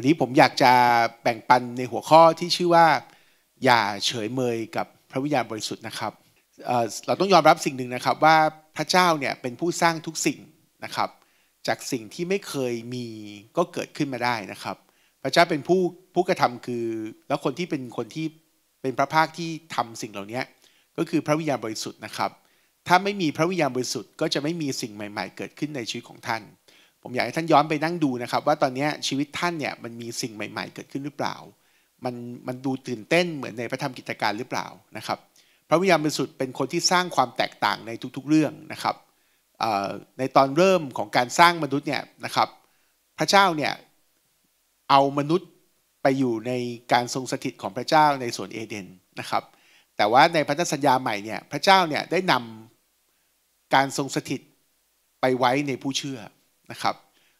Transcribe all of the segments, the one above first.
วันนี้ผมอยากจะแบ่งปันในหัวข้อที่ชื่อว่าอย่าเฉยเมยกับพระวิญญาณบริสุทธิ์นะครับเราต้องยอมรับสิ่งหนึ่งนะครับว่าพระเจ้าเนี่ยเป็นผู้สร้างทุกสิ่งนะครับจากสิ่งที่ไม่เคยมีก็เกิดขึ้นมาได้นะครับ พระเจ้าเป็นผู้ผู้กระทำคือแล้วคนที่เป็นคนที่เป็นพระภาคที่ทำสิ่งเหล่านี้ก็คือพระวิญญาณบริสุทธิ์นะครับ ถ้าไม่มีพระวิญญาณบริสุทธิ์ ก็จะไม่มีสิ่งใหม่ ๆ เกิดขึ้นในชีวิตของท่านผมอยากให้ท่านย้อนไปนั่งดูนะครับ ว่าตอนนี้ชีวิตท่านเนี่ยมันมีสิ่งใหม่ๆเกิดขึ้นหรือเปล่า มันมันดูตื่นเต้นเหมือนในพระธรรมกิจการหรือเปล่านะครับ พระวิญญาณบริสุทธิ์เป็นคนที่สร้างความแตกต่างในทุกๆเรื่องนะครับในตอนเริ่มของการสร้างมนุษย์เนี่ยนะครับพระเจ้าเนี่ยเอามนุษย์ไปอยู่ในการทรงสถิตของพระเจ้าในสวนเอเดนนะครับ แต่ว่าในพันธสัญญาใหม่เนี่ยพระเจ้าเนี่ยได้นำการทรงสถิตไปไว้ในผู้เชื่อนะครับ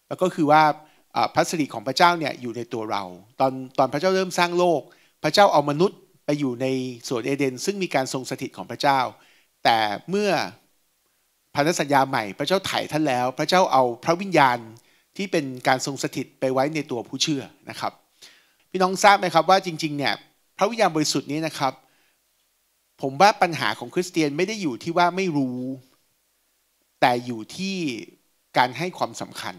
แล้วก็คือว่าพระสิริของพระเจ้าเนี่ยอยู่ในตัวเรา ตอนตอนพระเจ้าเริ่มสร้างโลกพระเจ้าเอามนุษย์ไปอยู่ใน สวนเอเดนซึ่งมีการทรงสถิตของพระเจ้า แต่เมื่อพันธสัญญาใหม่พระเจ้าไถ่ท่านแล้ว พระเจ้าเอาพระวิญญาณที่เป็นการทรงสถิตไปไว้ในตัวผู้เชื่อนะครับพี่น้องทราบไหมครับว่าจริงๆเนี่ยพระวิญญาณบริสุทธิ์นี้นะครับ ผมว่าปัญหาของคริสเตียนไม่ได้อยู่ที่ว่าไม่รู้ แต่อยู่ที่การให้ความสำคัญ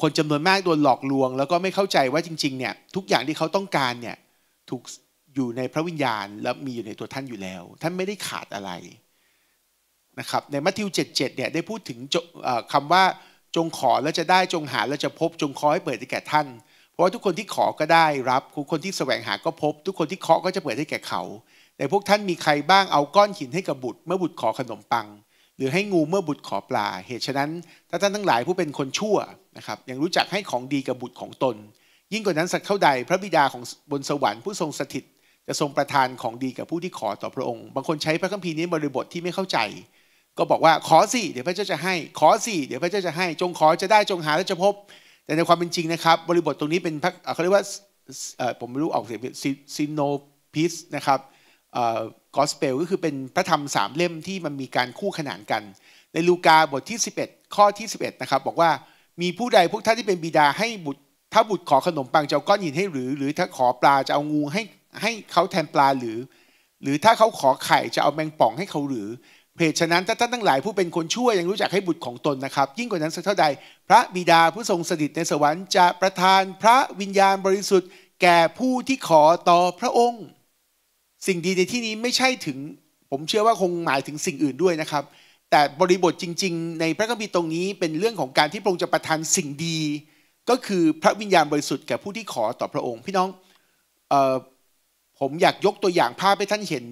คนจำนวนมากโดนหลอกลวง แล้วก็ไม่เข้าใจว่าจริงๆเนี่ยทุกอย่างที่เขาต้องการเนี่ยถูกอยู่ในพระวิญญาณ และมีอยู่ในตัวท่านอยู่แล้ว ท่านไม่ได้ขาดอะไรนะครับในมัทธิว 77เนี่ยได้พูดถึงคำว่าจงขอแล้วจะได้จงหาแล้วจะพบ จงขอให้เปิดให้แก่ท่านเพราะว่าทุกคนที่ขอก็ได้รับ ทุกคนที่แสวงหาก็พบ ทุกคนที่เคาะก็จะเปิดให้แก่เขาในพวกท่านมีใครบ้างเอาก้อนหินให้กับบุตร เมื่อบุตรขอขนมปังหรือให้งูเมื่อบุตรขอปลา เหตุฉะนั้นถ้าท่านทั้งหลายผู้เป็นคนชั่วนะครับ ยังรู้จักให้ของดีกับบุตรของตน ยิ่งกว่านั้นสักเท่าใดพระบิดาของบนสวรรค์ผู้ทรงสถิต จะทรงประทานของดีกับผู้ที่ขอต่อพระองค์ บางคนใช้พระคัมภีร์นี้บริบทที่ไม่เข้าใจ ก็บอกว่า ขอสิ เดี๋ยวพระเจ้าจะให้ขอสิเดี๋ยวพระเจ้าจะให้จงขอจะได้จงหาและจะพบ แต่ในความเป็นจริงนะครับ บริบทตรงนี้เป็นเขาเรียกว่าผมไม่รู้ออกเสียงซิโนพิสนะครับกอสเปลก็คือเป็นพระธรรมสามเล่มที่มันมีการคู่ขนานกัน ในลูกาบทที่ 11 ข้อที่11นะครับบอกว่ามีผู้ใดพวกท่านที่เป็นบิดาให้บุตร ถ้าบุตรขอขนมปังจะก้อนหินให้หรือ หรือถ้าขอปลาจะเอางูให้ให้เขาแทนปลาหรือ หรือถ้าเขาขอไข่จะเอาแมงป่องให้เขาหรือ เพจฉะนั้นถ้าท่านทั้งหลายผู้เป็นคนชั่วยังรู้จักให้บุตรของตนนะครับ ยิ่งกว่านั้นสักเท่าใด พระบิดาผู้ทรงสถิตในสวรรค์จะประทานพระวิญญาณบริสุทธิ์แก่ผู้ที่ขอต่อพระองค์สิ่งดีในที่นี้ไม่ใช่ถึงผมเชื่อว่าคงหมายถึงสิ่งอื่นด้วยนะครับ แต่บริบทจริงๆ ในพระคัมภีร์ตรงนี้เป็นเรื่องของการที่พระองค์จะประทานสิ่งดี ก็คือพระวิญญาณบริสุทธิ์แก่ผู้ที่ขอต่อพระองค์ พี่น้องผมอยากยกตัวอย่างภาพให้ท่านเห็น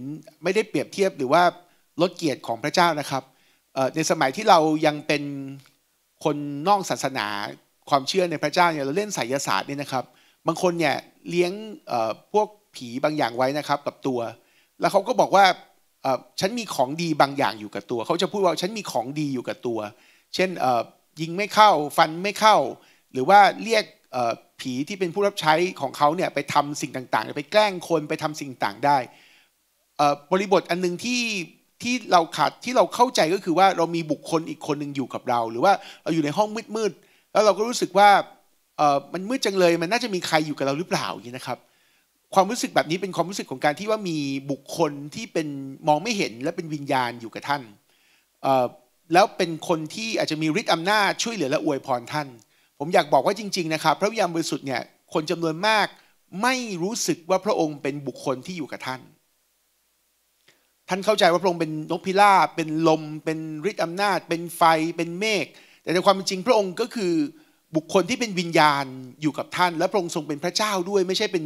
ไม่ได้เปรียบเทียบหรือว่าลดเกียรติของพระเจ้านะครับในสมัยที่เรายังเป็นคนนอกศาสนาความเชื่อในพระเจ้าเนี่ยเราเล่นไสยศาสตร์เนี่ยนะครับ บางคนเนี่ยเลี้ยงพวกผีบางอย่างไว้นะครับกับตัว แล้วเขาก็บอกว่าฉันมีของดีบางอย่างอยู่กับตัว เขาจะพูดว่าฉันมีของดีอยู่กับตัว เช่นยิงไม่เข้า ฟันไม่เข้า หรือว่าเรียกผีที่เป็นผู้รับใช้ของเขาเนี่ยไปทำสิ่งต่างๆไปแกล้งคนไปทำสิ่งต่างได้บริบทอันนึงที่ที่เราขาดที่เราเข้าใจก็คือว่าเรามีบุคคลอีกคนหนึ่งอยู่กับเรา หรือว่าเราอยู่ในห้องมืดๆแล้วเราก็รู้สึกว่ามันมืดจังเลยมันน่าจะมีใครอยู่กับเราหรือเปล่าอย่างนี้นะครับความรู้สึกแบบนี้เป็นความรู้สึกของการที่ว่ามีบุคคลที่เป็นมองไม่เห็นและเป็นวิญญาณอยู่กับท่านแล้วเป็นคนที่อาจจะมีฤทธิ์อำนาจช่วยเหลือและอวยพรท่าน ผมอยากบอกว่าจริง ๆนะครับ พระวิญญาณบริสุทธิ์เนี่ยคนจำนวนมากไม่รู้สึกว่าพระองค์เป็นบุคคลที่อยู่กับท่าน ท่านเข้าใจว่าพระองค์เป็นนกพิราบเป็นลม เป็นฤทธิ์อำนาจ เป็นไฟเป็นเมฆแต่ในความเป็นจริงพระองค์ก็คือบุคคลที่เป็นวิญญาณอยู่กับท่าน และพระองค์ทรงเป็นพระเจ้าด้วยไม่ใช่เป็น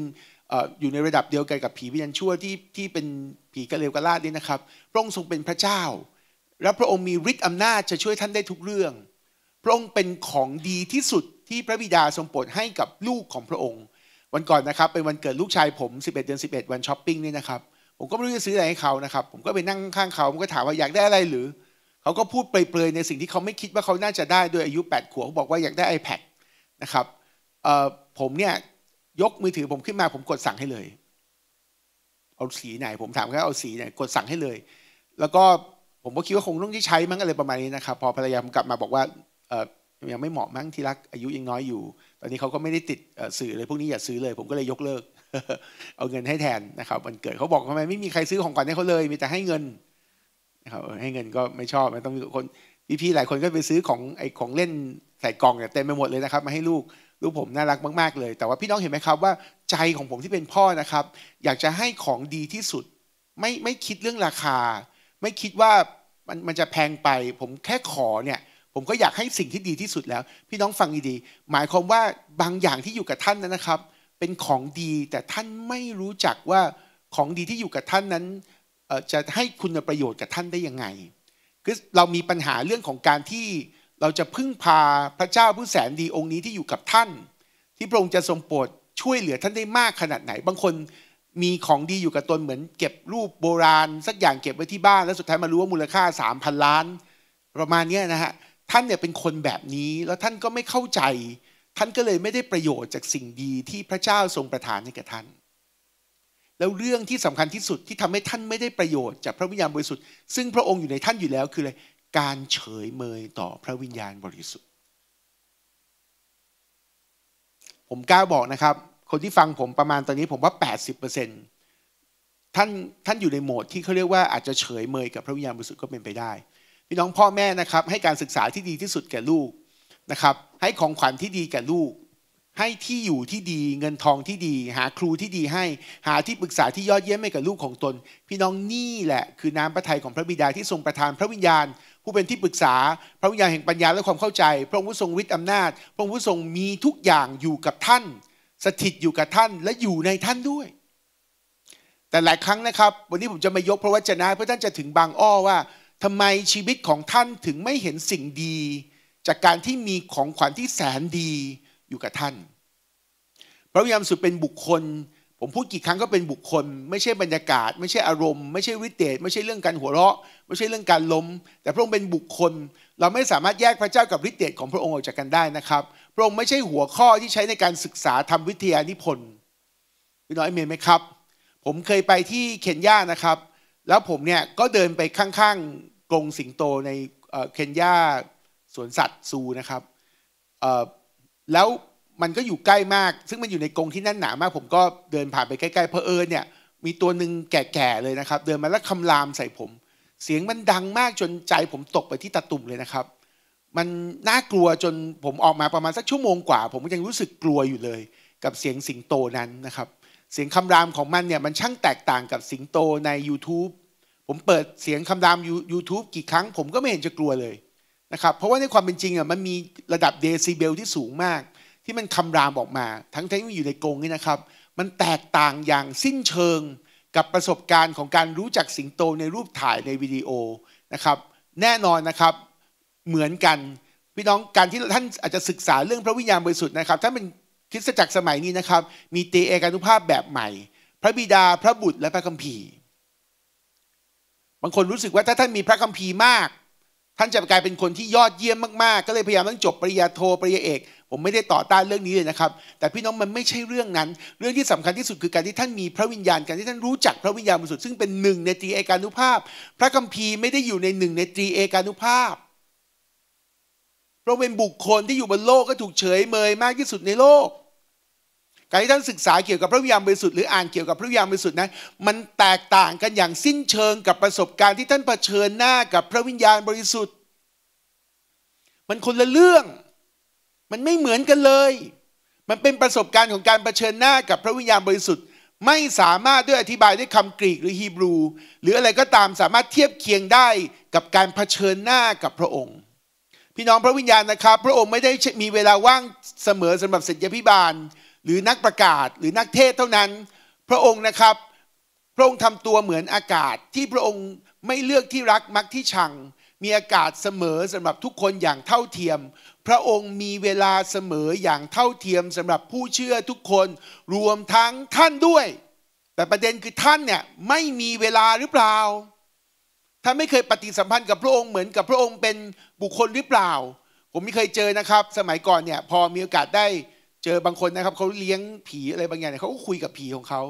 อยู่ในระดับเดียวกันกับผีวิญญาณชั่วที่ที่เป็นผีกระเลวกระลาดนี่นะครับ พระองค์ทรงเป็นพระเจ้า และพระองค์มีฤทธิ์อำนาจจะช่วยท่านได้ทุกเรื่อง พระองค์เป็นของดีที่สุดที่พระบิดาทรงโปรดให้กับลูกของพระองค์ วันก่อนนะครับเป็นวันเกิดลูกชายผม 11 เดือน 11 วันช้อปปิ้งนี่นะครับ ผมก็ไม่รู้จะซื้ออะไรให้เขานะครับ ผมก็ไปนั่งข้างเขาผมก็ถามว่าอยากได้อะไรหรือ เขาก็พูดเปรยๆในสิ่งที่เขาไม่คิดว่าเขาน่าจะได้โดยอายุ 8ขวบเขาบอกว่าอยากได้ iPad นะครับผมเนี่ยยกมือถือผมขึ้นมาผมกดสั่งให้เลย เอาสีไหน ผมถามแค่เอาสีไหนกดสั่งให้เลย แล้วก็ผมก็คิดว่าคงต้องที่ใช้มั้งอะไรประมาณนี้นะครับพอภรรยาผมกลับมาบอกว่ายังไม่เหมาะมั้งที่รักอายุยังน้อยอยู่ ตอนนี้เขาก็ไม่ได้ติดสื่อเลยพวกนี้อย่าซื้อเลย ผมก็เลยยกเลิกเอาเงินให้แทนนะครับวันเกิดเขาบอกทำไมไม่มีใครซื้อของก่อนให้เขาเลยมีแต่ให้เงินนะครับให้เงินก็ไม่ชอบไม่ต้องมีคนพี่ๆหลายคนก็ไปซื้อของไอ้ของเล่นใส่กล่องเนี่ยเต็มไปหมดเลยนะครับ มาให้ลูกลูกผมน่ารักมากๆ เลย แต่ว่าพี่น้องเห็นไหมครับว่าใจของผมที่เป็นพ่อนะครับ อยากจะให้ของดีที่สุด ไม่ไม่คิดเรื่องราคา ไม่คิดว่ามันมันจะแพงไป ผมแค่ขอเนี่ย ผมก็อยากให้สิ่งที่ดีที่สุดแล้ว พี่น้องฟังดีๆ หมายความว่าบางอย่างที่อยู่กับท่านนั้นนะครับ เป็นของดีแต่ท่านไม่รู้จักว่าของดีที่อยู่กับท่านนั้นจะให้คุณประโยชน์กับท่านได้ยังไงคือเรามีปัญหาเรื่องของการที่เราจะพึ่งพาพระเจ้าผู้แสนดีองค์นี้ที่อยู่กับท่าน ที่พระองค์จะทรงโปรดช่วยเหลือท่านได้มากขนาดไหน บางคนมีของดีอยู่กับตนเหมือนเก็บรูปโบราณ สักอย่างเก็บไว้ที่บ้านแล้วสุดท้ายมารู้ว่ามูลค่า3,000ล้านประมาณนี้นะฮะท่านเนี่ยเป็นคนแบบนี้ แล้วท่านก็ไม่เข้าใจ ท่านก็เลยไม่ได้ประโยชน์จากสิ่งดีที่พระเจ้าทรงประทานให้แก่ท่าน แล้วเรื่องที่สำคัญที่สุดที่ทำให้ท่านไม่ได้ประโยชน์จากพระวิญญาณบริสุทธิ์ซึ่งพระองค์อยู่ในท่านอยู่แล้วคืออะไรการเฉยเมยต่อพระวิญญาณบริสุทธิ์ ผมกล้าบอกนะครับ คนที่ฟังผมประมาณตอนนี้ผมว่า 80%ท่านท่านอยู่ในโหมด ที่เขาเรียกว่าอาจจะเฉยเมยกับพระวิญญาณบริสุทธิ์ก็เป็นไปได้ พี่น้องพ่อแม่นะครับให้การศึกษาที่ดีที่สุดแก่ลูกนะครับให้ของขวัญที่ดีแก่ลูก ให้ที่อยู่ที่ดีเงินทองที่ดี หาครูที่ดีให้หาที่ปรึกษาที่ยอดเยี่ยมให้กับลูกของตน พี่น้องนี่แหละคือน้ำพระทัยของพระบิดาที่ทรงประทานพระวิญญาณผู้เป็นที่ปรึกษา พระวิญญาณแห่งปัญญาและความเข้าใจ พระองค์ผู้ทรงวิทย์อำนาจ พระองค์ผู้ทรงมีทุกอย่างอยู่กับท่าน สถิตอยู่กับท่าน และอยู่ในท่านด้วย แต่หลายครั้งนะครับ วันนี้ผมจะมายกพระวจนะเพื่อท่านจะถึงบางอ้อว่าทำไมชีวิตของท่านถึงไม่เห็นสิ่งดี จากการที่มีของขวัญที่แสนดีอยู่กับท่าน พระวิญญาณสุดเป็นบุคคลผมพูดกี่ครั้งก็เป็นบุคคล ไม่ใช่บรรยากาศ ไม่ใช่อารมณ์ ไม่ใช่วิเตจไม่ใช่เรื่องการหัวเราะ ไม่ใช่เรื่องการล้มแต่พระองค์เป็นบุคคล เราไม่สามารถแยกพระเจ้ากับวิเตตของพระองค์ออกจากกันได้นะครับพระองค์ไม่ใช่หัวข้อที่ใช้ในการศึกษาทำวิทยานิพนธ์พี่น้อยเมนไหมครับ ผมเคยไปที่เคนยานะครับ แล้วผมเนี่ยก็เดินไปข้างๆกรงสิงโตในเคนยาสวนสัตว์ซูนะครับแล้วมันก็อยู่ใกล้มาก ซึ่งมันอยู่ในกรงที่แน่นหนามาก ผมก็เดินผ่านไปใกล้ ๆ เพอเอิญเนี่ย มีตัวหนึ่งแก่ ๆ เลยนะครับ เดินมาแล้วคำรามใส่ผม เสียงมันดังมากจนใจผมตกไปที่ตะตุ่มเลยนะครับ มันน่ากลัวจนผมออกมาประมาณสักชั่วโมงกว่า ผมก็ยังรู้สึกกลัวอยู่เลย กับเสียงสิงโตนั้นนะครับ เสียงคำรามของมันเนี่ยมันช่างแตกต่างกับสิงโตใน YouTube ผมเปิดเสียงคำราม YouTube กี่ครั้ง ผมก็ไม่เห็นจะกลัวเลยนะครับ เพราะว่าในความเป็นจริงอ่ะมันมีระดับเดซิเบลที่สูงมากที่มันคำรามออกมา ทั้งที่มันอยู่ในกรงนี่นะครับ มันแตกต่างอย่างสิ้นเชิงกับประสบการณ์ของการรู้จักสิงโตในรูปถ่ายในวิดีโอนะครับ แน่นอนนะครับเหมือนกันพี่น้องการที่ท่านอาจจะศึกษาเรื่องพระวิญญาณบริสุทธิ์นะครับ ถ้าเป็นคริสตจักรสมัยนี้นะครับมีเตเอการุภาพแบบใหม่ พระบิดาพระบุตรและพระคัมภีร์บางคนรู้สึกว่าถ้าท่านมีพระคัมภีร์มาก ท่านจะกลายเป็นคนที่ยอดเยี่ยมมากๆก็เลยพยายามต้องจบปริญญาโทปริญญาเอกผมไม่ได้ต่อต้านเรื่องนี้เลยนะครับ แต่พี่น้องมันไม่ใช่เรื่องนั้น เรื่องที่สำคัญที่สุดคือ การที่ท่านมีพระวิญญาณ การที่ท่านรู้จักพระวิญญาณบริสุทธิ์ ซึ่งเป็นหนึ่งในตรีเอกานุภาพ พระคัมภีร์ไม่ได้อยู่ในหนึ่งในตรีเอกานุภาพเราเป็นบุคคลที่อยู่บนโลกก็ถูกเฉยเมยมากที่สุดในโลก การที่ท่านศึกษาเกี่ยวกับพระวิญญาณบริสุทธิ์หรืออ่านเกี่ยวกับพระวิญญาณบริสุทธิ์นะ มันแตกต่างกันอย่างสิ้นเชิงกับประสบการณ์ที่ท่านเผชิญหน้ากับพระวิญญาณบริสุทธิ์ มันคนละเรื่องมันไม่เหมือนกันเลย มันเป็นประสบการณ์ของการรเผชิญหน้ากับพระวิญญาณบริสุทธิ์ ไม่สามารถด้วยอธิบายด้วยคำกรีกหรือฮีบรู หรืออะไรก็ตามสามารถเทียบเคียงได้กับการรเผชิญหน้ากับพระองค์ พี่น้องพระวิญญาณนะครับ พระองค์ไม่ได้มีเวลาว่างเสมอสำหรับศิษยพิบาล หรือนักประกาศ หรือนักเทศเท่านั้น พระองค์นะครับพระองค์ทำตัวเหมือนอากาศที่พระองค์ไม่เลือกที่รักมักที่ชัง มีอากาศเสมอสำหรับทุกคนอย่างเท่าเทียมพระองค์มีเวลาเสมออย่างเท่าเทียมสำหรับผู้เชื่อทุกคนรวมทั้งท่านด้วย แต่ประเด็นคือท่านเนี่ยไม่มีเวลาหรือเปล่าท่านไม่เคยปฏิสัมพันธ์กับพระองค์เหมือนกับพระองค์เป็นบุคคลหรือเปล่า ผมไม่เคยเจอนะครับ สมัยก่อนเนี่ยพอมีโอกาสได้เจอบางคนนะครับเขาเลี้ยงผีอะไรบางอย่างเนี่ยเขาก็คุยกับผีของเขา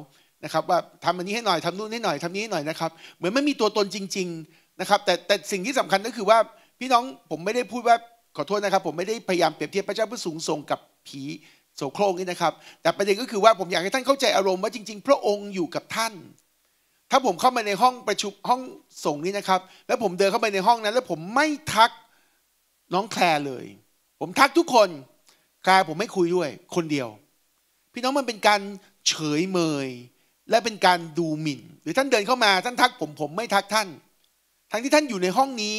นะครับว่าทำอันนี้ให้หน่อยทำนู่นให้หน่อยทำนี้ให้หน่อยนะครับเหมือนไม่มีตัวตนจริงๆนะครับแต่แต่สิ่งที่สำคัญก็คือว่าพี่น้องผมไม่ได้พูดว่าขอโทษนะครับ ผมไม่ได้พยายามเปรียบเทียบพระเจ้าผู้สูงส่งกับผีโสโครงนี่นะครับ แต่ประเด็นก็คือว่าผมอยากให้ท่านเข้าใจอารมณ์ว่าจริงๆพระองค์อยู่กับท่าน ถ้าผมเข้ามาในห้องประชุมห้องส่งนี้นะครับ แล้วผมเดินเข้าไปในห้องนั้น แล้วผมไม่ทักน้องแคลเลย ผมทักทุกคนแคลผมไม่คุยด้วย คนเดียว พี่น้องมันเป็นการเฉยเมย และเป็นการดูหมิ่นหรือท่านเดินเข้ามาท่านทัก ผมผมไม่ทักท่าน ทั้งที่ท่านอยู่ในห้องนี้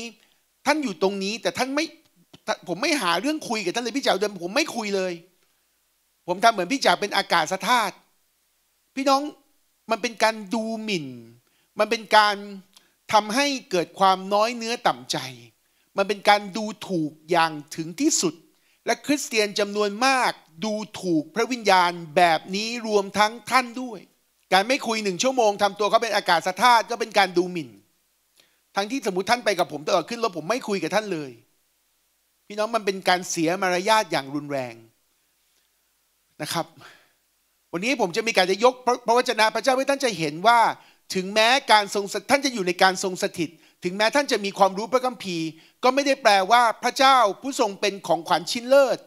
ท่านอยู่ตรงนี้แต่ท่านไม่ผมไม่หาเรื่องคุยกับท่านเลยพี่จ๋าเดิมผมไม่คุยเลย ผมทำเหมือนพี่จ๋าเป็นอากาศธาตุพี่น้องมันเป็นการดูหมิ่น มันเป็นการทำให้เกิดความน้อยเนื้อต่ำใจ มันเป็นการดูถูกอย่างถึงที่สุด และคริสเตียนจำนวนมากดูถูกพระวิญญาณแบบนี้รวมทั้งท่านด้วย การไม่คุยหนึ่งชั่วโมงทำตัวเขาเป็นอากาศธาตุก็เป็นการดูหมิ่น ทั้งที่สมมติท่านไปกับผมตลอดขึ้นรถผมไม่คุยกับท่านเลยพี่น้องมันเป็นการเสียมารยาทอย่างรุนแรงนะครับ วันนี้ผมจะมีการจะยกพระวจนะพระเจ้าให้ท่านจะเห็นว่า ถึงแม้การทรงท่านจะอยู่ในการทรงสถิต ถึงแม้ท่านจะมีความรู้พระคัมภีร์ ก็ไม่ได้แปลว่าพระเจ้าผู้ทรงเป็นของขวัญชิ้นเลิศ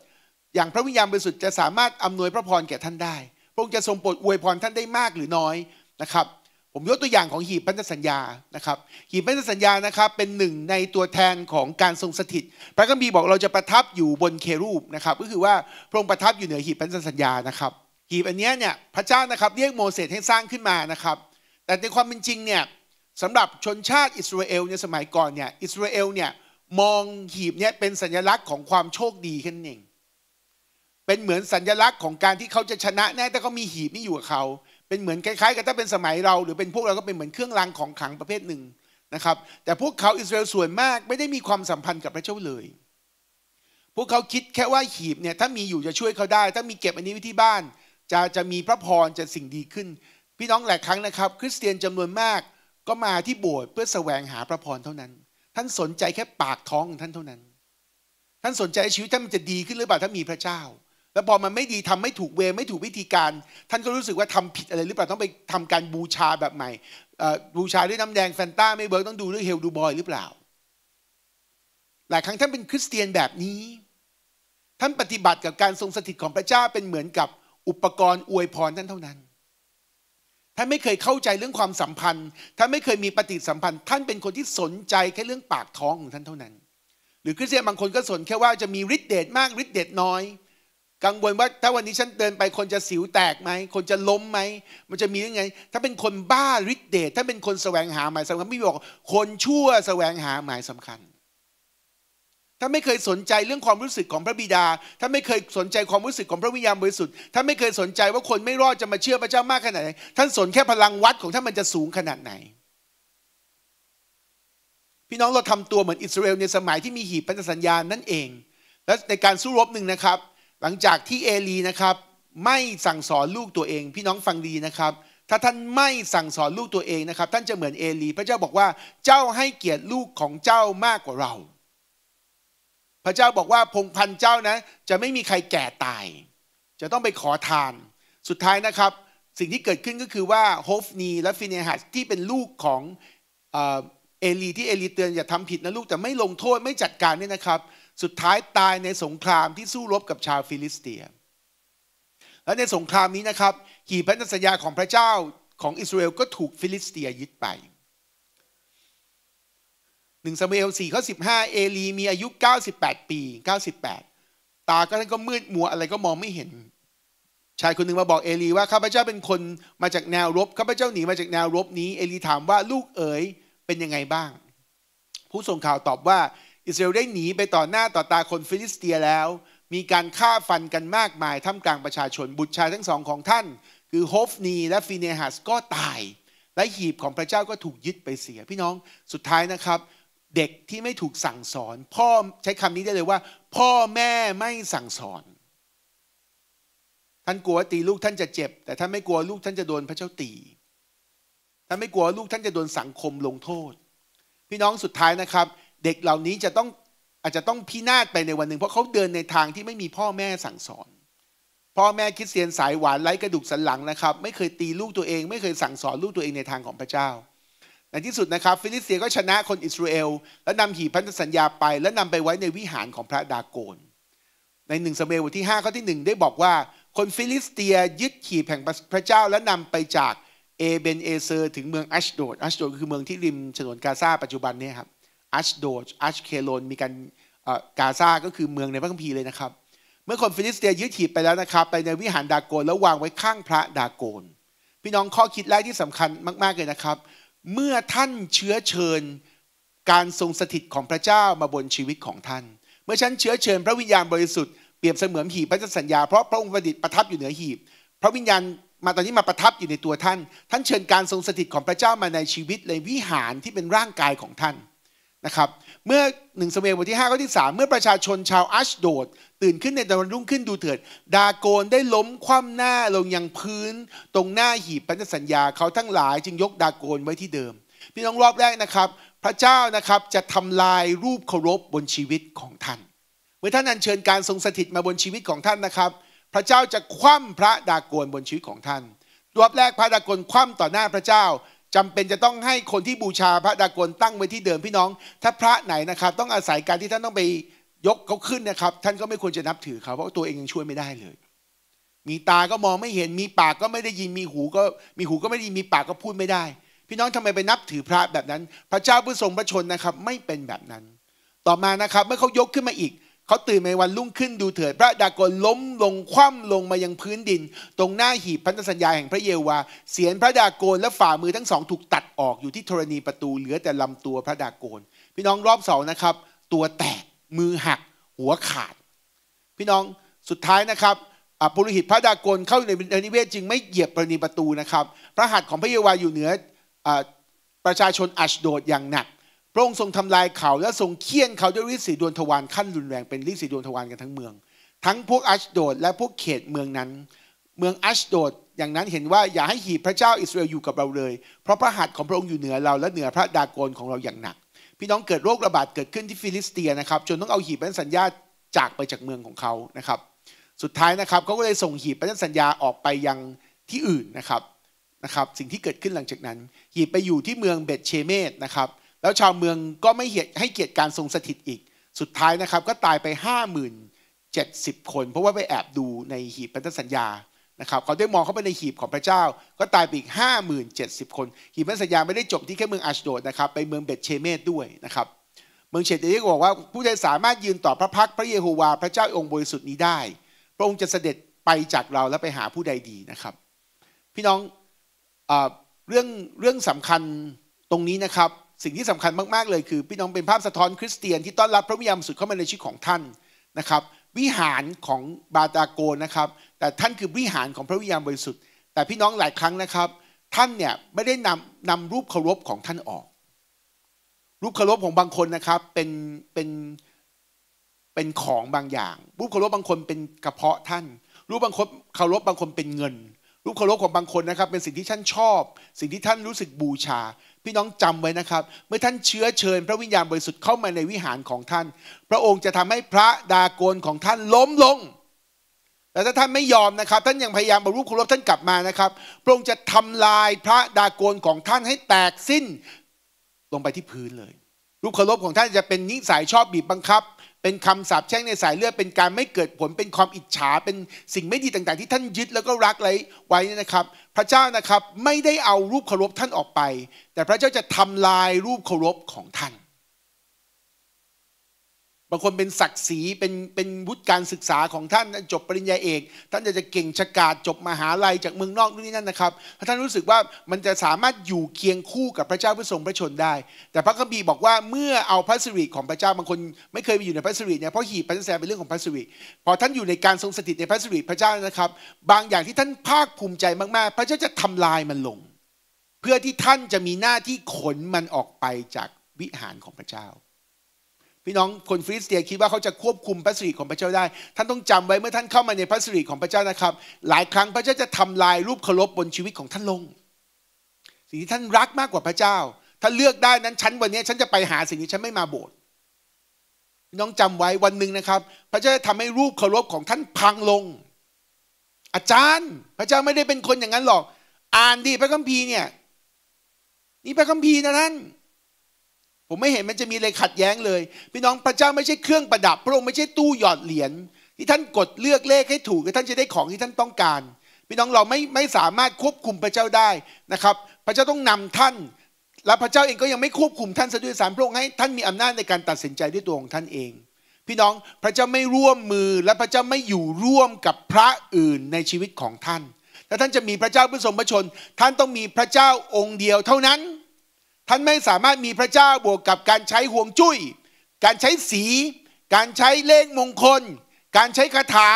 อย่างพระวิญญาณบริสุทธิ์จะสามารถอำนวยพระพรแก่ท่านได้พระองค์จะทรงโปรดอวยพรท่านได้มากหรือน้อยนะครับผมยกตัวอย่างของหีบพันธสัญญานะครับ หีบพันธสัญญานะครับ เป็นหนึ่งในตัวแทนของการทรงสถิต พระคัมภีร์บอกเราจะประทับอยู่บนเครูปนะครับ ก็คือว่าพระองค์ประทับอยู่เหนือหีบพันธสัญญานะครับ หีบอันนี้เนี่ยพระเจ้านะครับเรียกโมเสสให้สร้างขึ้นมานะครับ แต่ในความเป็นจริงเนี่ยสำหรับชนชาติอิสราเอลในสมัยก่อนเนี่ยอิสราเอลเนี่ยมองหีบเนี่ยเป็นสัญลักษณ์ของความโชคดีขึ้นเองเป็นเหมือนสัญลักษณ์ของการที่เขาจะชนะแน่แต่เขามีหีบนี่อยู่กับเขาเป็นเหมือนคล้ายๆกับถ้าเป็นสมัยเราหรือเป็นพวกเราก็เป็นเหมือนเครื่องรางของขังประเภทหนึ่งนะครับ แต่พวกเขาอิสราเอลส่วนมากไม่ได้มีความสัมพันธ์กับพระเจ้าเลย พวกเขาคิดแค่ว่าหีบเนี่ยถ้ามีอยู่จะช่วยเขาได้ ถ้ามีเก็บอันนี้ไว้ที่บ้าน จะจะมีพระพรจะสิ่งดีขึ้น พี่น้องหลายครั้งนะครับ คริสเตียนจำนวนมากก็มาที่โบสถ์เพื่อแสวงหาพระพรเท่านั้น ท่านสนใจแค่ปากท้องของท่านเท่านั้น ท่านสนใจชีวิตท่านมันจะดีขึ้นหรือเปล่าถ้ามีพระเจ้าแล้วพอมันไม่ดีทำไม่ถูกเวไม่ถูกวิธีการ ท่านก็รู้สึกว่าทำผิดอะไรหรือเปล่าต้องไปทำการบูชาแบบใหม่ บูชาด้วยน้ำแดงแฟนต้าไม่เบิร์กต้องดูด้วยเฮลดูบอยหรือเปล่า หลายครั้งท่านเป็นคริสเตียนแบบนี้ ท่านปฏิบัติกับการทรงสถิตของพระเจ้าเป็นเหมือนกับอุปกรณ์อวยพร ท่านเท่านั้นท่านไม่เคยเข้าใจเรื่องความสัมพันธ์ท่านไม่เคยมีปฏิสัมพันธ์ ท่านเป็นคนที่สนใจแค่เรื่องปากท้องของท่านเท่านั้น หรือคริสเตียนบางคนก็สนแค่ว่าจะมีฤทธิเดชมากฤทธิเดชน้อยกังวลว่า ถ้าวันนี้ฉันเดินไปคนจะสิวแตกไหม คนจะล้มไหมมันจะมียังไง ถ้าเป็นคนบ้าฤทธิเดชถ้าเป็นคนแสวงหาหมายสำคัญพี่บอก คนชั่วแสวงหาหมายสำคัญ ถ้าไม่เคยสนใจเรื่องความรู้สึกของพระบิดา ถ้าไม่เคยสนใจความรู้สึกของพระวิญญาณบริสุทธิ์ถ้าไม่เคยสนใจว่าคนไม่รอดจะมาเชื่อพระเจ้ามากขนาดไหนท่านสนแค่พลังวัดของท่านมันจะสูงขนาดไหน พี่น้องเราทำตัวเหมือนอิสราเอลในสมัยที่มีหีบพันธสัญญานั่นเอง และในการสู้รบหนึ่งนะครับหลังจากที่เอลีนะครับไม่สั่งสอนลูกตัวเอง พี่น้องฟังดีนะครับ ถ้าท่านไม่สั่งสอนลูกตัวเองนะครับ ท่านจะเหมือนเอลี พระเจ้าบอกว่าเจ้าให้เกียรติลูกของเจ้ามากกว่าเรา พระเจ้าบอกว่าพงพันเจ้านะ จะไม่มีใครแก่ตาย จะต้องไปขอทานสุดท้ายนะครับ สิ่งที่เกิดขึ้นก็คือว่าโฮฟนีและฟิเนหัสที่เป็นลูกของเอลีที่เอลีเตือนอย่าทำผิดนะลูกแต่ไม่ลงโทษไม่จัดการเนี่ยนะครับสุดท้ายตายในสงครามที่สู้รบกับชาวฟิลิสเตีย และในสงครามนี้นะครับขีพันธสัญญาของพระเจ้าของอิสราเอลก็ถูกฟิลิสเตียยึดไปหนึ่งซามูเอลสี่ข้อสิบห้าเอลีมีอายุ 98 ปี 98 ตาก็ท่านก็มืด มัวอะไรก็มองไม่เห็น ชายคนหนึ่งมาบอกเอลีว่าข้าพเจ้าเป็นคนมาจากแนวรบข้าพเจ้าหนีมาจากแนวรบนี้เอลีถามว่าลูกเอ๋ยเป็นยังไงบ้าง ผู้ส่งข่าวตอบว่าอิสราเอลได้หนีไปต่อหน้าต่อตาคนฟิลิสเตียแล้ว มีการฆ่าฟันกันมากมายท่ามกลางประชาชนบุตรชายทั้งสองของท่าน คือโฮฟนี และฟีเนหัสก็ตาย และหีบของพระเจ้าก็ถูกยึดไปเสีย พี่น้องสุดท้ายนะครับ เด็กที่ไม่ถูกสั่งสอนพ่อใช้คำนี้ได้เลยว่า พ่อแม่ไม่สั่งสอน ท่านกลัวตีลูกท่านจะเจ็บ แต่ท่านไม่กลัวลูกท่านจะโดนพระเจ้าตีท่านไม่กลัวลูกท่านจะโดนสังคมลงโทษ พี่น้องสุดท้ายนะครับเด็กเหล่านี้จะต้องอาจจะต้องพินาศไปในวันหนึ่งเพราะเขาเดินในทางที่ไม่มีพ่อแม่สั่งสอนพ่อแม่คิดเสียนสายหวานไร้กระดูกสันหลังนะครับ ไม่เคยตีลูกตัวเอง ไม่เคยสั่งสอนลูกตัวเองในทางของพระเจ้า ในที่สุดนะครับ ฟิลิสเตียก็ชนะคนอิสราเอลและนำหีบพันธสัญญาไป และนำไปไว้ในวิหารของพระดาโกนในหนึ่งสเมลบทที่5ข้อที่1 ได้บอกว่า คนฟิลิสเตียยึดขีแผ่งพระเจ้าและนำไปจากเอเบนเอเซอร์ถึงเมืองอัชโดดอัชโดดคือเมืองที่ริมฉนวนกาซาปัจจุบันนี้ครับอัชโดชอัชเคโลนมีการกาซาก็คือเมืองในพระคัมภีร์เลยนะครับ เมื่อคนฟิลิสเตียยึดถีบไปแล้วนะครับ ไปในวิหารดาโกนแล้ววางไว้ข้างพระดาโกนพี่น้องข้อคิดแรกที่สำคัญมากๆเลยนะครับ เมื่อท่านเชื้อเชิญการทรงสถิตของพระเจ้ามาบนชีวิตของท่าน เมื่อฉันเชื้อเชิญพระวิญญาณบริสุทธิ์เปรียบเสมือนหีบพระสัญญาเพราะพระองค์ประดิษฐ์ประทับอยู่เหนือหีบพระวิญญาณมาตอนนี้มาประทับอยู่ในตัวท่าน ท่านเชิญการทรงสถิตของพระเจ้ามาในชีวิต ในวิหารที่เป็นร่างกายของท่านนะครับเมื่อหนึ่งสเมลบทที่5ข้อที่ 3 เมื่อประชาชนชาวอัชโดด ตื่นขึ้นในตะวันรุ่งขึ้นดูเถิด ดาโกนได้ล้มคว่ำหน้าลงยังพื้นตรงหน้าหีบพันธสัญญาเขาทั้งหลายจึงยกดาโกนไว้ที่เดิม พี่น้องรอบแรกนะครับ พระเจ้านะครับจะทำลายรูปเคารพบนชีวิตของท่าน เมื่อท่านอัญเชิญการทรงสถิตมาบนชีวิตของท่านนะครับ พระเจ้าจะคว่ำพระดาโกนบนชีวิตของท่านรอบแรกพระดาโกนคว่ำต่อหน้าพระเจ้าจำเป็นจะต้องให้คนที่บูชาพระดากลตั้งไว้ที่เดิมพี่น้อง ถ้าพระไหนนะครับ ต้องอาศัยการที่ท่านต้องไปยกเขาขึ้นนะครับ ท่านก็ไม่ควรจะนับถือเขาเพราะตัวเองยังช่วยไม่ได้เลย มีตาก็มองไม่เห็นมีปากก็ไม่ได้ยินมีหูก็มีหูก็ไม่ได้ยินมีปากก็พูดไม่ได้ พี่น้องทำไมไปนับถือพระแบบนั้น พระเจ้าผู้ทรงพระชนนะครับไม่เป็นแบบนั้น ต่อมานะครับ เมื่อเขายกขึ้นมาอีกเขาตื่นในวันรุ่งขึ้นดูเถิดพระดากอนล้มลงคว่ำลงมายังพื้นดิน ตรงหน้าหีบพันธสัญญาแห่งพระเยาวาเสียนพระดากอนและฝ่ามือทั้งสอง ถูกตัดออกอยู่ที่ธรณีประตูเหลือแต่ลำตัวพระดากอนพี่น้องรอบสองนะครับตัวแตกมือหักหัวขาด พี่น้องสุดท้ายนะครับปุรรหิตพระดากอนเข้าในในนิเวศจึงไม่เหยียบธรณีประตูนะครับ พระหัตถ์ของพระเยาวาอยู่เหนือประชาชนอัชโดดอย่างหนักพระองค์ทรงทำลายเขาและทรงเคี่ยนเขาด้วยฤทธิ์สีดวนทวารขั้นรุนแรงเป็นฤทธิ์สีดวนทวารกันทั้งเมือง ทั้งพวกอัชโดด และพวกเขตเมืองนั้น เมืองอัชโดด อย่างนั้นเห็นว่า อย่าให้หีบพระเจ้าอิสราเอลอยู่กับเราเลย เพราะพระหัตถ์ของพระองค์อยู่เหนือเราและเหนือพระดากนของเราอย่างหนัก พี่น้องเกิดโรคระบาดเกิดขึ้นที่ฟิลิสเตียนะครับจนต้องเอาหีบเป็นสัญญาจากไปจากเมืองของเขานะครับ สุดท้ายนะครับเขาก็เลยส่งหีบเป็นสัญญาออกไปยังที่อื่นนะครับนะครับ สิ่งที่เกิดขึ้นหลังจากนั้นหีบไปอยู่ที่เมืองเบตเชเมตนะครับแล้วชาวเมืองก็ไม่เหให้เกียรติการทรงสถิตอีก สุดท้ายนะครับก็ตายไป5 7 0คน เพราะว่าไปแอบดูในหีบพันธสัญญานะครับ เขาได้มองเข้าไปในหีบของพระเจ้าก็ตายไปอีก5 7 0คนหีบพันธสัญญาไม่ได้จบที่แค่เมืองอาชโดดนะครับไปเมืองเบตเชเมตด้วยนะครับ เมืองเชตเดก็บอกว่าผู้ใดสามารถยืนต่อพระพักพระเยโฮวา พระเจ้าองค์บริสุทธิ์นี้ได้ พระองค์จะเสด็จไปจากเราแล้วไปหาผู้ใดดีนะครับ พี่น้องเรื่องเรื่องสำคัญตรงนี้นะครับสิ่งที่สำคัญมากๆเลยคือ พี่น้องเป็นภาพสะท้อนคริสเตียนที่ต้อนรับพระวิญญาณสุดเข้ามาในชีวิตของท่านนะครับ วิหารของบาตาโกนะครับแต่ท่านคือวิหารของพระวิญญาณบริสุทธิ์แต่พี่น้องหลายครั้งนะครับ ท่านเนี่ยไม่ได้นำนำรูปเคารพของท่านออก รูปเคารพของบางคนนะครับเป็นเป็นเป็นของบางอย่าง รูปเคารพบางคนเป็นกระเพาะท่าน รูปบางคนเคารพบางคนเป็นเงินรูปเคารพของบางคนนะครับเป็นสิ่งที่ท่านชอบ สิ่งที่ท่านรู้สึกบูชา พี่น้องจำไว้นะครับ เมื่อท่านเชื้อเชิญ พระวิญญาณบริสุทธิ์เข้ามาในวิหารของท่าน พระองค์จะทำให้พระดาโกน ของท่านล้มลง แต่ถ้าท่านไม่ยอมนะครับ ท่านยังพยายามบรรลุคคารบท่านกลับมานะครับ พระองค์จะทำลายพระดาโกนของท่านให้แตกสิ้นลงไปที่พื้นเลยรูปเคารพของท่านจะเป็นนิสัยชอบบีบบังคับเป็นคำสาปแช่งในสายเลือดเป็นการไม่เกิดผลเป็นความอิจฉาเป็นสิ่งไม่ดีต่างๆที่ท่านยึดแล้วก็รักไว้ไว้นะครับ พระเจ้านะครับ ไม่ได้เอารูปเคารพท่านออกไป แต่พระเจ้าจะทำลายรูปเคารพของท่านบางคนเป็นศักดิ์ศรีเป็นเป็นวุฒิการศึกษาของท่านจบปริญญาเอกท่านจะจะเก่งฉกาจจบมหาลัยจากเมืองนอกนู่นนี่นั่นนะครับถ้าท่านรู้สึกว่ามันจะสามารถอยู่เคียงคู่กับพระเจ้าผู้ทรงพระชนได้ แต่พระคัมภีร์บอกว่าเมื่อเอาพระสิริของพระเจ้าบางคนไม่เคยไปอยู่ในพระสิริเนี่ยเพราะหีบพระแสเป็นเรื่องของพระสิริพอท่านอยู่ในการทรงสถิตในพระสิริพระเจ้านะครับ บางอย่างที่ท่านภาคภูมิใจมากๆ พระเจ้าจะทำลายมันลง เพื่อที่ท่านจะมีหน้าที่ขนมันออกไปจากวิหารของพระเจ้าี่น้องคนฟริสเตียคิดว่าเขาจะควบคุมพระสิริของพระเจ้าได้ ท่านต้องจำไว้ เมื่อท่านเข้ามาในพระสิริของพระเจ้านะครับ หลายครั้งพระเจ้าจะทำลายรูปเคารพบนชีวิตของท่านลง สิ่งที่ท่านรักมากกว่าพระเจ้า ถ้าเลือกได้นั้นฉันวันนี้ ฉันจะไปหาสิ่งนี้ฉันไม่มาโบสถ์น้องจำไว้วันหนึ่งนะครับ พระเจ้าจะทำให้รูปเคารพของท่านพังลง อาจารย์พระเจ้าไม่ได้เป็นคนอย่างนั้นหรอก อ่านดีพระคัมภีร์เนี่ยนี่พระคัมภีร์นะท่านผมไม่เห็นมันจะมีอะไรขัดแย้งเลย พี่น้องพระเจ้าไม่ใช่เครื่องประดับพระองค์ไม่ใช่ตู้หยอดเหรียญที่ท่านกดเลือกเลขให้ถูกท่านจะได้ของที่ท่านต้องการ พี่น้องเราไม่ไม่สามารถควบคุมพระเจ้าได้นะครับ พระเจ้าต้องนำท่าน และพระเจ้าเองก็ยังไม่ควบคุมท่านซะด้วยสารพระองค์ให้ท่านมีอำนาจในการตัดสินใจด้วยตัวของท่านเอง พี่น้องพระเจ้าไม่ร่วมมือและพระเจ้าไม่อยู่ร่วมกับพระอื่นในชีวิตของท่านถ้าท่านจะมีพระเจ้าผู้ทรงพระชน ท่านต้องมีพระเจ้าองค์เดียวเท่านั้นท่านไม่สามารถมีพระเจ้าบวกกับการใช้ห่วงจุ้ย การใช้สี การใช้เลขมงคล การใช้คาถา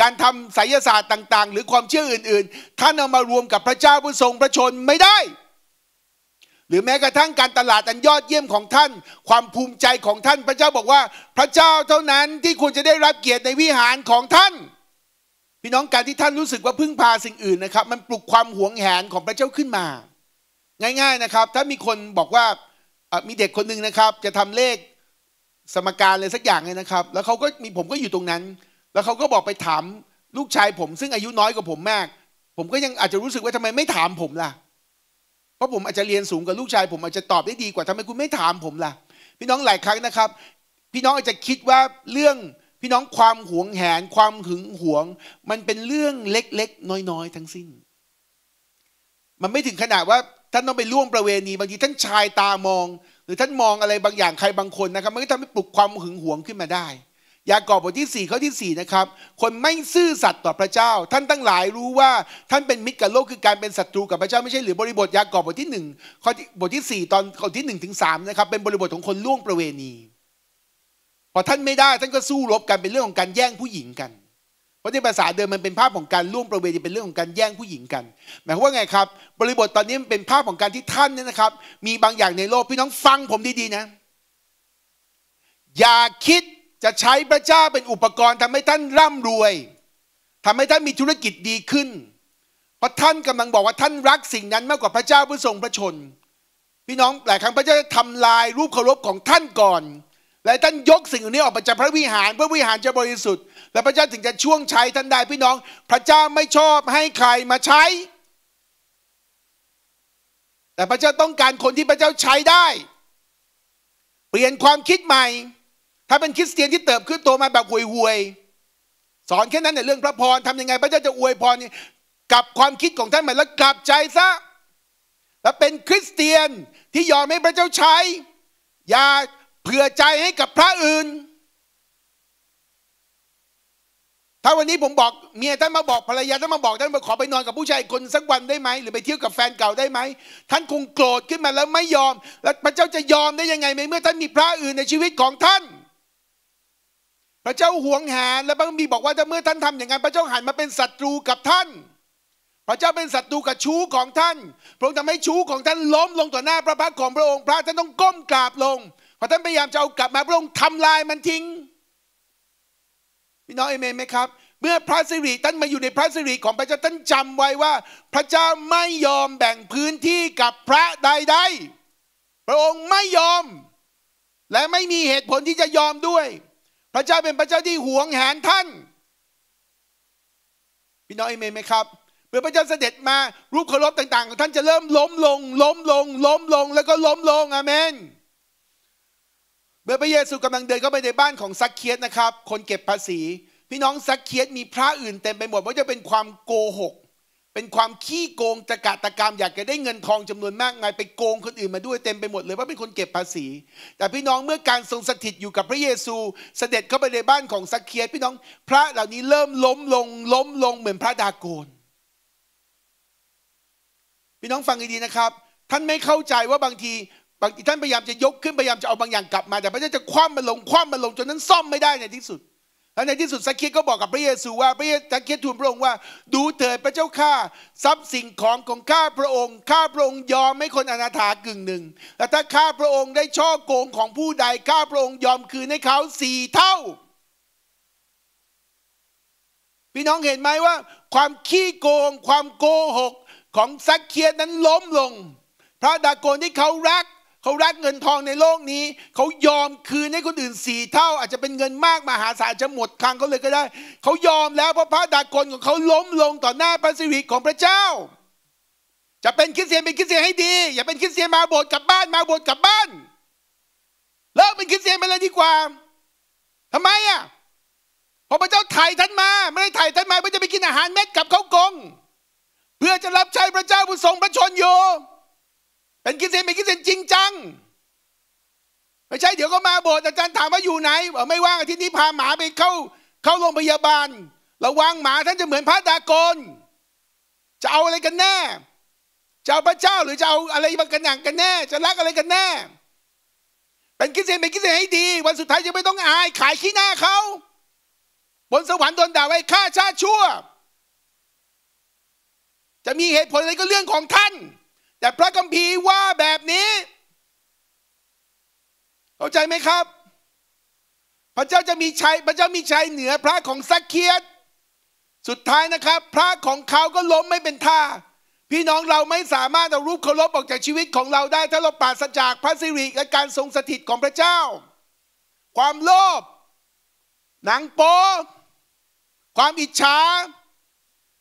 การทำไสยศาสตร์ต่างๆ หรือความเชื่ออื่นๆ ท่านเอามารวมกับพระเจ้าผู้ทรงพระชนไม่ได้ หรือแม้กระทั่งการตลาดอันยอดเยี่ยมของท่าน ความภูมิใจของท่าน พระเจ้าบอกว่า พระเจ้าเท่านั้นที่ควรจะได้รับเกียรติในวิหารของท่าน พี่น้องการที่ท่านรู้สึกว่าพึ่งพาสิ่งอื่นนะครับ มันปลุกความหวงแหนของพระเจ้าขึ้นมาง่ายๆนะครับถ้ามีคนบอกว่ามีเด็กคนหนึ่งนะครับ จะทำเลขสมการเลยสักอย่างเลยนะครับ แล้วเขาก็มีผมก็อยู่ตรงนั้น แล้วเขาก็บอกไปถามลูกชายผม ซึ่งอายุน้อยกว่าผมมาก ผมก็ยังอาจจะรู้สึกว่าทำไมไม่ถามผมล่ะเพราะผมอาจจะเรียนสูงกว่าลูกชาย ผมอาจจะตอบได้ดีกว่าทำไมคุณไม่ถามผมล่ะ พี่น้องหลายครั้งนะครับ พี่น้องอาจจะคิดว่าเรื่องพี่น้องความหวงแหนความหึงหวง มันเป็นเรื่องเล็กๆน้อยๆ ทั้งสิ้น มันไม่ถึงขนาดว่าท่านต้องไปล่วงประเวณีบางทีท่านชายตามอง หรือท่านมองอะไรบางอย่างใครบางคนนะครับมันก็ทำให้ปลุกความหึงหวงขึ้นมาได้ ยากอบบทที่4ข้อที่4นะครับคนไม่ซื่อสัตย์ต่อพระเจ้า ท่านตั้งหลายรู้ว่า ท่านเป็นมิตรกับโลกคือการเป็นศัตรูกับพระเจ้าไม่ใช่หรือบริบทยากอบบทที่1ข้อทบทที่ 4 ตอนข้อที่1ถึง3นะครับเป็นบริบทของคนล่วงประเวณีพอท่านไม่ได้ ท่านก็สู้รบกันเป็นเรื่องของการแย่งผู้หญิงกันเพราะในภาษาเดิมมันเป็นภาพของการล่วงประเวณีเป็นเรื่องของการแย่งผู้หญิงกันหมายความว่าไงครับ บริบทตอนนี้มันเป็นภาพของการที่ท่านเนี่ยนะครับ มีบางอย่างในโลกพี่น้องฟังผมดี ๆ นะ อย่าคิดจะใช้พระเจ้าเป็นอุปกรณ์ ทำให้ท่านร่ำรวย ทำให้ท่านมีธุรกิจดีขึ้นเพราะท่านกำลังบอกว่าท่านรักสิ่งนั้นมากกว่าพระเจ้าผู้ทรงพระชน พี่น้องหลายครั้งพระเจ้าจะทำลายรูปเคารพของท่านก่อนและท่านยกสิ่ง่นี้ออกไปจากพระวิหารพระวิหารจะบริสุทธิ์ และพระเจ้าถึงจะช่วงใช้ท่านได้พี่น้อง พระเจ้าไม่ชอบให้ใครมาใช้ แต่พระเจ้าต้องการคนที่พระเจ้าใช้ได้เปลี่ยนความคิดใหม่ ถ้าเป็นคริสเตียนที่เติบขึ้นโตมาแบบห่วยๆสอนแค่นั้นในเรื่องพระพรทำยังไงพระเจ้าจะอวยพรกับความคิดของท่านใหม่แล้วกลับใจซะแล้วเป็นคริสเตียนที่ยอมให้พระเจ้าใช้อย่าเผื่อใจให้กับพระอื่น ถ้าวันนี้ผมบอกเมียท่านมาบอกภรรยาท่านมาบอกท่านมาขอไปนอนกับผู้ชายคนสักวันได้ไหม หรือไปเที่ยวกับแฟนเก่าได้ไหมท่านคงโกรธขึ้นมาแล้วไม่ยอมแล้วพระเจ้าจะยอมได้ยังไงเมื่อท่านมีพระอื่นในชีวิตของท่าน พระเจ้าหวงแหนและพระมีบอกว่าถ้าเมื่อท่านทำอย่างนั้นพระเจ้าหันมาเป็นศัตรูกับท่านพระเจ้าเป็นศัตรูกับชู้ของท่าน พระองค์ทำให้ชู้ของท่านล้มลงต่อหน้าพระพักของพระองค์พระท่านต้องก้มกราบลงพอท่านพยายามจะเอากลับมาพระองค์ทำลายมันทิ้งพี่น้องเอเมนไหมครับ เมื่อพระสิริท่านมาอยู่ในพระสิริของพระเจ้าท่านจำไว้ว่า พระเจ้าไม่ยอมแบ่งพื้นที่กับพระใดใดพระองค์ไม่ยอม และไม่มีเหตุผลที่จะยอมด้วย พระเจ้าเป็นพระเจ้าที่หวงแหนท่านพี่น้องเอเมนไหมครับเมื่อพระเจ้าเสด็จมารูปเคารพต่างๆของท่านจะเริ่มล้มลง ล้มลงล้มลงแล้วก็ล้มลงอเมนมื่อพระเยซูกำลังเดินเข้าไปในบ้านของซักเคียสนะครับ คนเก็บภาษี พี่น้องซักเคียสมีพระอื่นเต็มไปหมดว่าจะเป็นความโกหก เป็นความขี้โกงตะกะตะกามอยากจะได้เงินทองจำนวนมากไง ไปโกงคนอื่นมาด้วยเต็มไปหมดเลยว่าเป็นคนเก็บภาษี แต่พี่น้องเมื่อการทรงสถิตอยู่กับพระเยซู เสด็จเข้าไปในบ้านของซักเคียสพี่น้องพระเหล่านี้เริ่มล้มลงล้มลงเหมือนพระดาโกนพี่น้องฟังดีๆนะครับ ท่านไม่เข้าใจว่าบางทีบางท่านพยายามจะยกขึ้น พยายามจะเอาบางอย่างกลับมา แต่พระเจ้าจะคว่ำมันลงคว่ำมันลงจนนั้นซ่อมไม่ได้ในที่สุดและในที่สุดซักเคียก็บอกกับพระเยซู ว่าพระเยซักเคีทูลพระองค์ว่าดูเถิดพระเจ้าข้าทรัพย์สิ่งของของข้าพระองค์ ข้าพระองค์ยอมให้คนอนาถากึ่งหนึ่งแต่ถ้าข้าพระองค์ได้ช่อโกงของผู้ใดข้าพระองค์ยอมคืนให้เขาสี่เท่า พี่น้องเห็นไหมว่า ความขี้โกง ความโกหก ของซักเคียนั้นล้มลงพระดาโกนที่เขารักเขารักเงินทองในโลกนี้ เขายอมคืนให้คนอื่นสี่เท่าอาจจะเป็นเงินมาก มหาศาลจะหมดคังเขาเลยก็ได้ เขายอมแล้ว เพราะพระดากลของเขาล้มลงต่อหน้าพระสิริของพระเจ้า จะเป็นคริสเตียนเป็นคริสเตียนให้ดีอย่าเป็นคริสเตียนมาโบสถ์กลับบ้านมาโบสถ์กลับบ้านเลิกเป็นคริสเตียนไปเลยดีกว่าทำไมอ่ะพอพระเจ้าไถ่ท่านมา ไม่ได้ไถ่ท่านมาเพื่อจะไปกินอาหารเม็ดกับเขากง เพื่อจะรับใช้พระเจ้าผู้ทรงพระชนอยู่เป็นคริสเตียนเป็นคริสเตียนจริงจังไม่ใช่เดี๋ยวก็มาโบสถ์อาจารย์ถามว่าอยู่ไหน ไม่ว่างที่นี้พาหมาไปเข้าเข้าโรงพยาบาลระวังหมาท่านจะเหมือนพระดากนจะเอาอะไรกันแน่จะเอาพระเจ้าหรือจะเอาอะไรบางอย่างกันแน่จะรักอะไรกันแน่เป็นคิดเซียนเป็นคิดเซียนให้ดีวันสุดท้ายจะไม่ต้องอายขายขี้หน้าเขาบนสวรรค์โดนด่าไว้ฆ่าชาติชั่ว จะมีเหตุผลอะไรก็เรื่องของท่านแต่พระคัมภีร์ว่าแบบนี้เข้าใจไหมครับ พระเจ้าจะมีชัย พระเจ้ามีชัยเหนือพระของซักเคียสสุดท้ายนะครับ พระของเขาก็ล้มไม่เป็นท่า พี่น้องเราไม่สามารถเอารูปเคารพออกจากชีวิตของเราได้ ถ้าเราปราศจากพระสิริและการทรงสถิตของพระเจ้า ความโลภหนังโป๊ความอิจฉา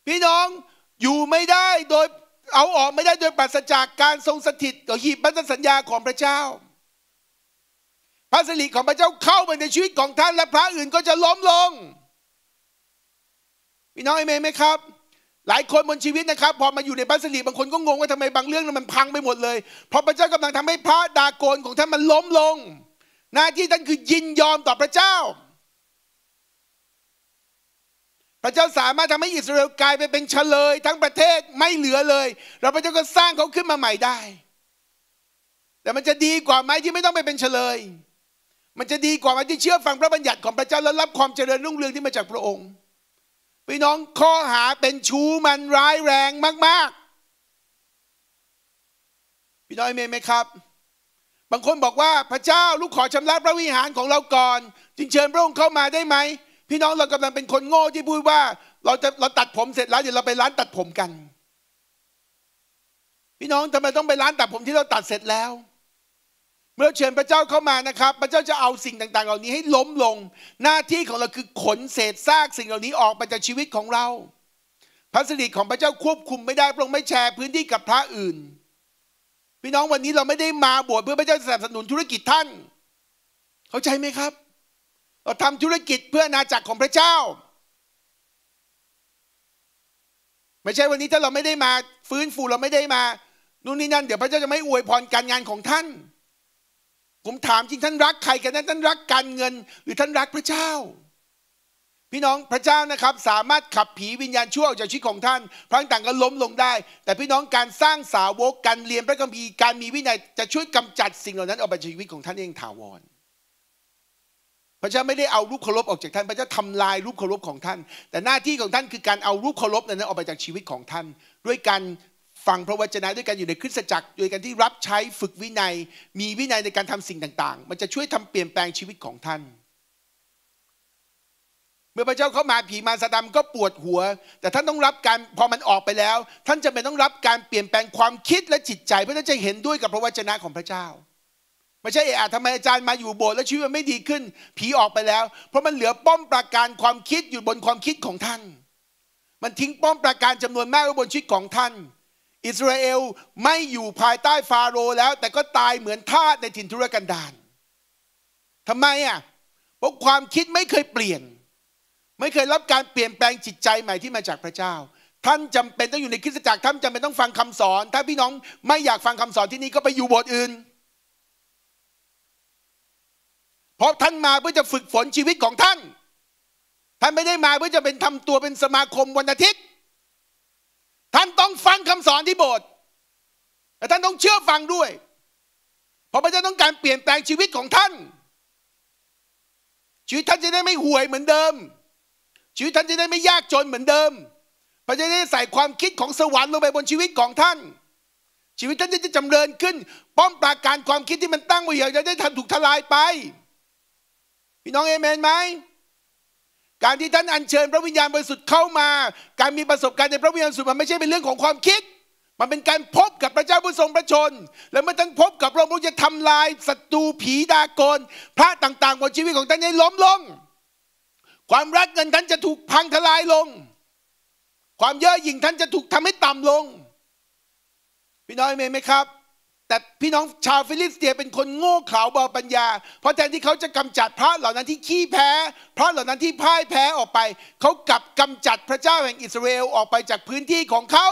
พี่น้องอยู่ไม่ได้โดยเอาออกไม่ได้โดยปัาจากการทรงสถิตก็หีบบันธสัญญาของพระเจ้าพระสิริของพระเจ้าเข้าไปในชีวิตของท่านและพระอื่นก็จะล้มลงพี่น้องเอเมนไหมครับ หลายคนบนชีวิตนะครับพอมาอยู่ในพระสิริบางคนก็งงว่าทำไมบางเรื่องมันพังไปหมดเลย เพราะพระเจ้ากำลังทำให้พระดาโกนของท่านมันล้มลง หน้าที่ท่านคือยินยอมต่อพระเจ้าพระเจ้าสามารถทำให้อิสราเอลกลายไปเป็นเฉลย ทั้งประเทศไม่เหลือเลย เราพระเจ้าก็สร้างเขาขึ้นมาใหม่ได้ แต่มันจะดีกว่าไหมที่ไม่ต้องไปเป็นเฉลย มันจะดีกว่าไหมที่เชื่อฟังพระบัญญัติของพระเจ้าและรับความเจริญรุ่งเรืองที่มาจากพระองค์ พี่น้องข้อหาเป็นชู้มันร้ายแรงมาก ๆ พี่น้อยเมย์ไหมครับ บางคนบอกว่าพระเจ้าลูกขอชำระพระวิหารของเราก่อนจึงเชิญพระองค์เข้ามาได้ไหมพี่น้องเรากำลังเป็นคนโง่ที่พูดว่า เราจะเราตัดผมเสร็จแล้วเดี๋ยวเราไปร้านตัดผมกัน พี่น้องทำไมต้องไปร้านตัดผมที่เราตัดเสร็จแล้ว เมื่อเชิญพระเจ้าเข้ามานะครับ พระเจ้าจะเอาสิ่งต่างๆเหล่านี้ให้ล้มลงหน้าที่ของเราคือขนเศษซากสิ่งเหล่านี้ออกไปจากชีวิตของเราพระสิริของพระเจ้าควบคุมไม่ได้พระองค์ไม่แชร์พื้นที่กับพระอื่น พี่น้องวันนี้เราไม่ได้มาบวชเพื่อพระเจ้าสนับสนุนธุรกิจท่าน เข้าใจไหมครับราทำธุรกิจเพื่อนาจักรของพระเจ้า ไม่ใช่วันนี้ถ้าเราไม่ได้มาฟื้นฟูเราไม่ได้มานู่นนี่นั่นเดี๋ยวพระเจ้าจะไม่อวยพรการงานของท่านผมถามจริงท่านรักใครกันนั้นท่านรักการเงิน หรือท่านรักพระเจ้า พี่น้องพระเจ้านะครับสามารถขับผีวิญญาณชั่วออกจากชีวิตของท่านพลังต่างก็ล้มลงได้ แต่พี่น้องการสร้างสาวกการเรียนพระคัมภีร์การมีวินัยจะช่วยกำจัด สิ่งเหล่านั้นออกจากชีวิตของท่านเองถาวรพระเจ้าไม่ได้เอารูปเคารพออกจากท่าน พระเจ้าทำลายรูปเคารพของท่าน แต่หน้าที่ของท่านคือการเอารูปเคารพนั้นออกไปจากชีวิตของท่าน ด้วยการฟัง พระวจนะด้วยการอยู่ในคริสตจักรด้วยการที่รับใช้ฝึกวินัย มีวินัยในการทำสิ่งต่างๆ มันจะช่วยทำเปลี่ยนแปลงชีวิตของท่าน เมื่อพระเจ้าเข้ามาผีมาสดัมก็ปวดหัว แต่ท่านต้องรับการพอมันออกไปแล้วท่านจะเป็นต้องรับการเปลี่ยนแปลงความคิดและจิตใจเพื่อท่านจะเห็นด้วยกับพระวจนะของพระเจ้าไม่ใช่เอะทำไมอาจารย์มาอยู่โบสถ์แล้วชีวิตมันไม่ดีขึ้น ผีออกไปแล้ว เพราะมันเหลือป้อมปราการความคิดอยู่บนความคิดของท่าน มันทิ้งป้อมปราการจำนวนมากไว้บนชีวิตของท่าน อิสราเอลไม่อยู่ภายใต้ฟาโรห์แล้ว แต่ก็ตายเหมือนทาสในถิ่นทุรกันดารทำไมอ่ะ เพราะความคิดไม่เคยเปลี่ยน ไม่เคยรับการเปลี่ยนแปลงจิตใจใหม่ที่มาจากพระเจ้า ท่านจำเป็นต้องอยู่ในคริสตจักรท่านจำเป็นต้องฟังคำสอน ถ้าพี่น้องไม่อยากฟังคำสอนที่นี่ก็ไปอยู่โบสถ์อื่นเพราะท่านมาเพื่อจะฝึกฝนชีวิตของท่าน ท่านไม่ได้มาเพื่อจะเป็นทำตัวเป็นสมาคมวันอาทิตย์ ท่านต้องฟังคำสอนที่โบสถ์และท่านต้องเชื่อฟังด้วย เพราะพระเจ้าต้องการเปลี่ยนแปลงชีวิตของท่าน ชีวิตท่านจะได้ไม่ห่วยเหมือนเดิม ชีวิตท่านจะได้ไม่ยากจนเหมือนเดิม พระเจ้าได้ใส่ความคิดของสวรรค์ลงไปบนชีวิตของท่าน ชีวิตท่านจะจำเริญขึ้น ป้อมปราการความคิดที่มันตั้งไว้อย่างจะได้ทันถูกทลายไปพี่น้องเอเมนไหมการที่ท่านอัญเชิญพระวิญญาณบริสุทธิ์เข้ามา การมีประสบการณ์ในพระวิญญาณบริสุทธิ์มันไม่ใช่เป็นเรื่องของความคิด มันเป็นการพบกับพระเจ้าผู้ทรงพระชน และเมื่อท่านพบกับพระองค์จะทำลายศัตรูผีดากนพระต่างๆบนชีวิตของท่านให้ล้มลง ความรักเงินท่านจะถูกพังทลายลง ความเย่อหยิ่งท่านจะถูกทำให้ต่ำลง พี่น้อยเมย์ไหมครับแต่พี่น้องชาวฟิลิสเตียเป็นคนโง่เขลาเบาปัญญาเพราะแทนที่เขาจะกำจัดพระเหล่านั้นที่ขี้แพ้ พระเหล่านั้นที่พ่ายแพ้ออกไป เขากลับกำจัดพระเจ้าแห่งอิสราเอลออกไปจากพื้นที่ของเขา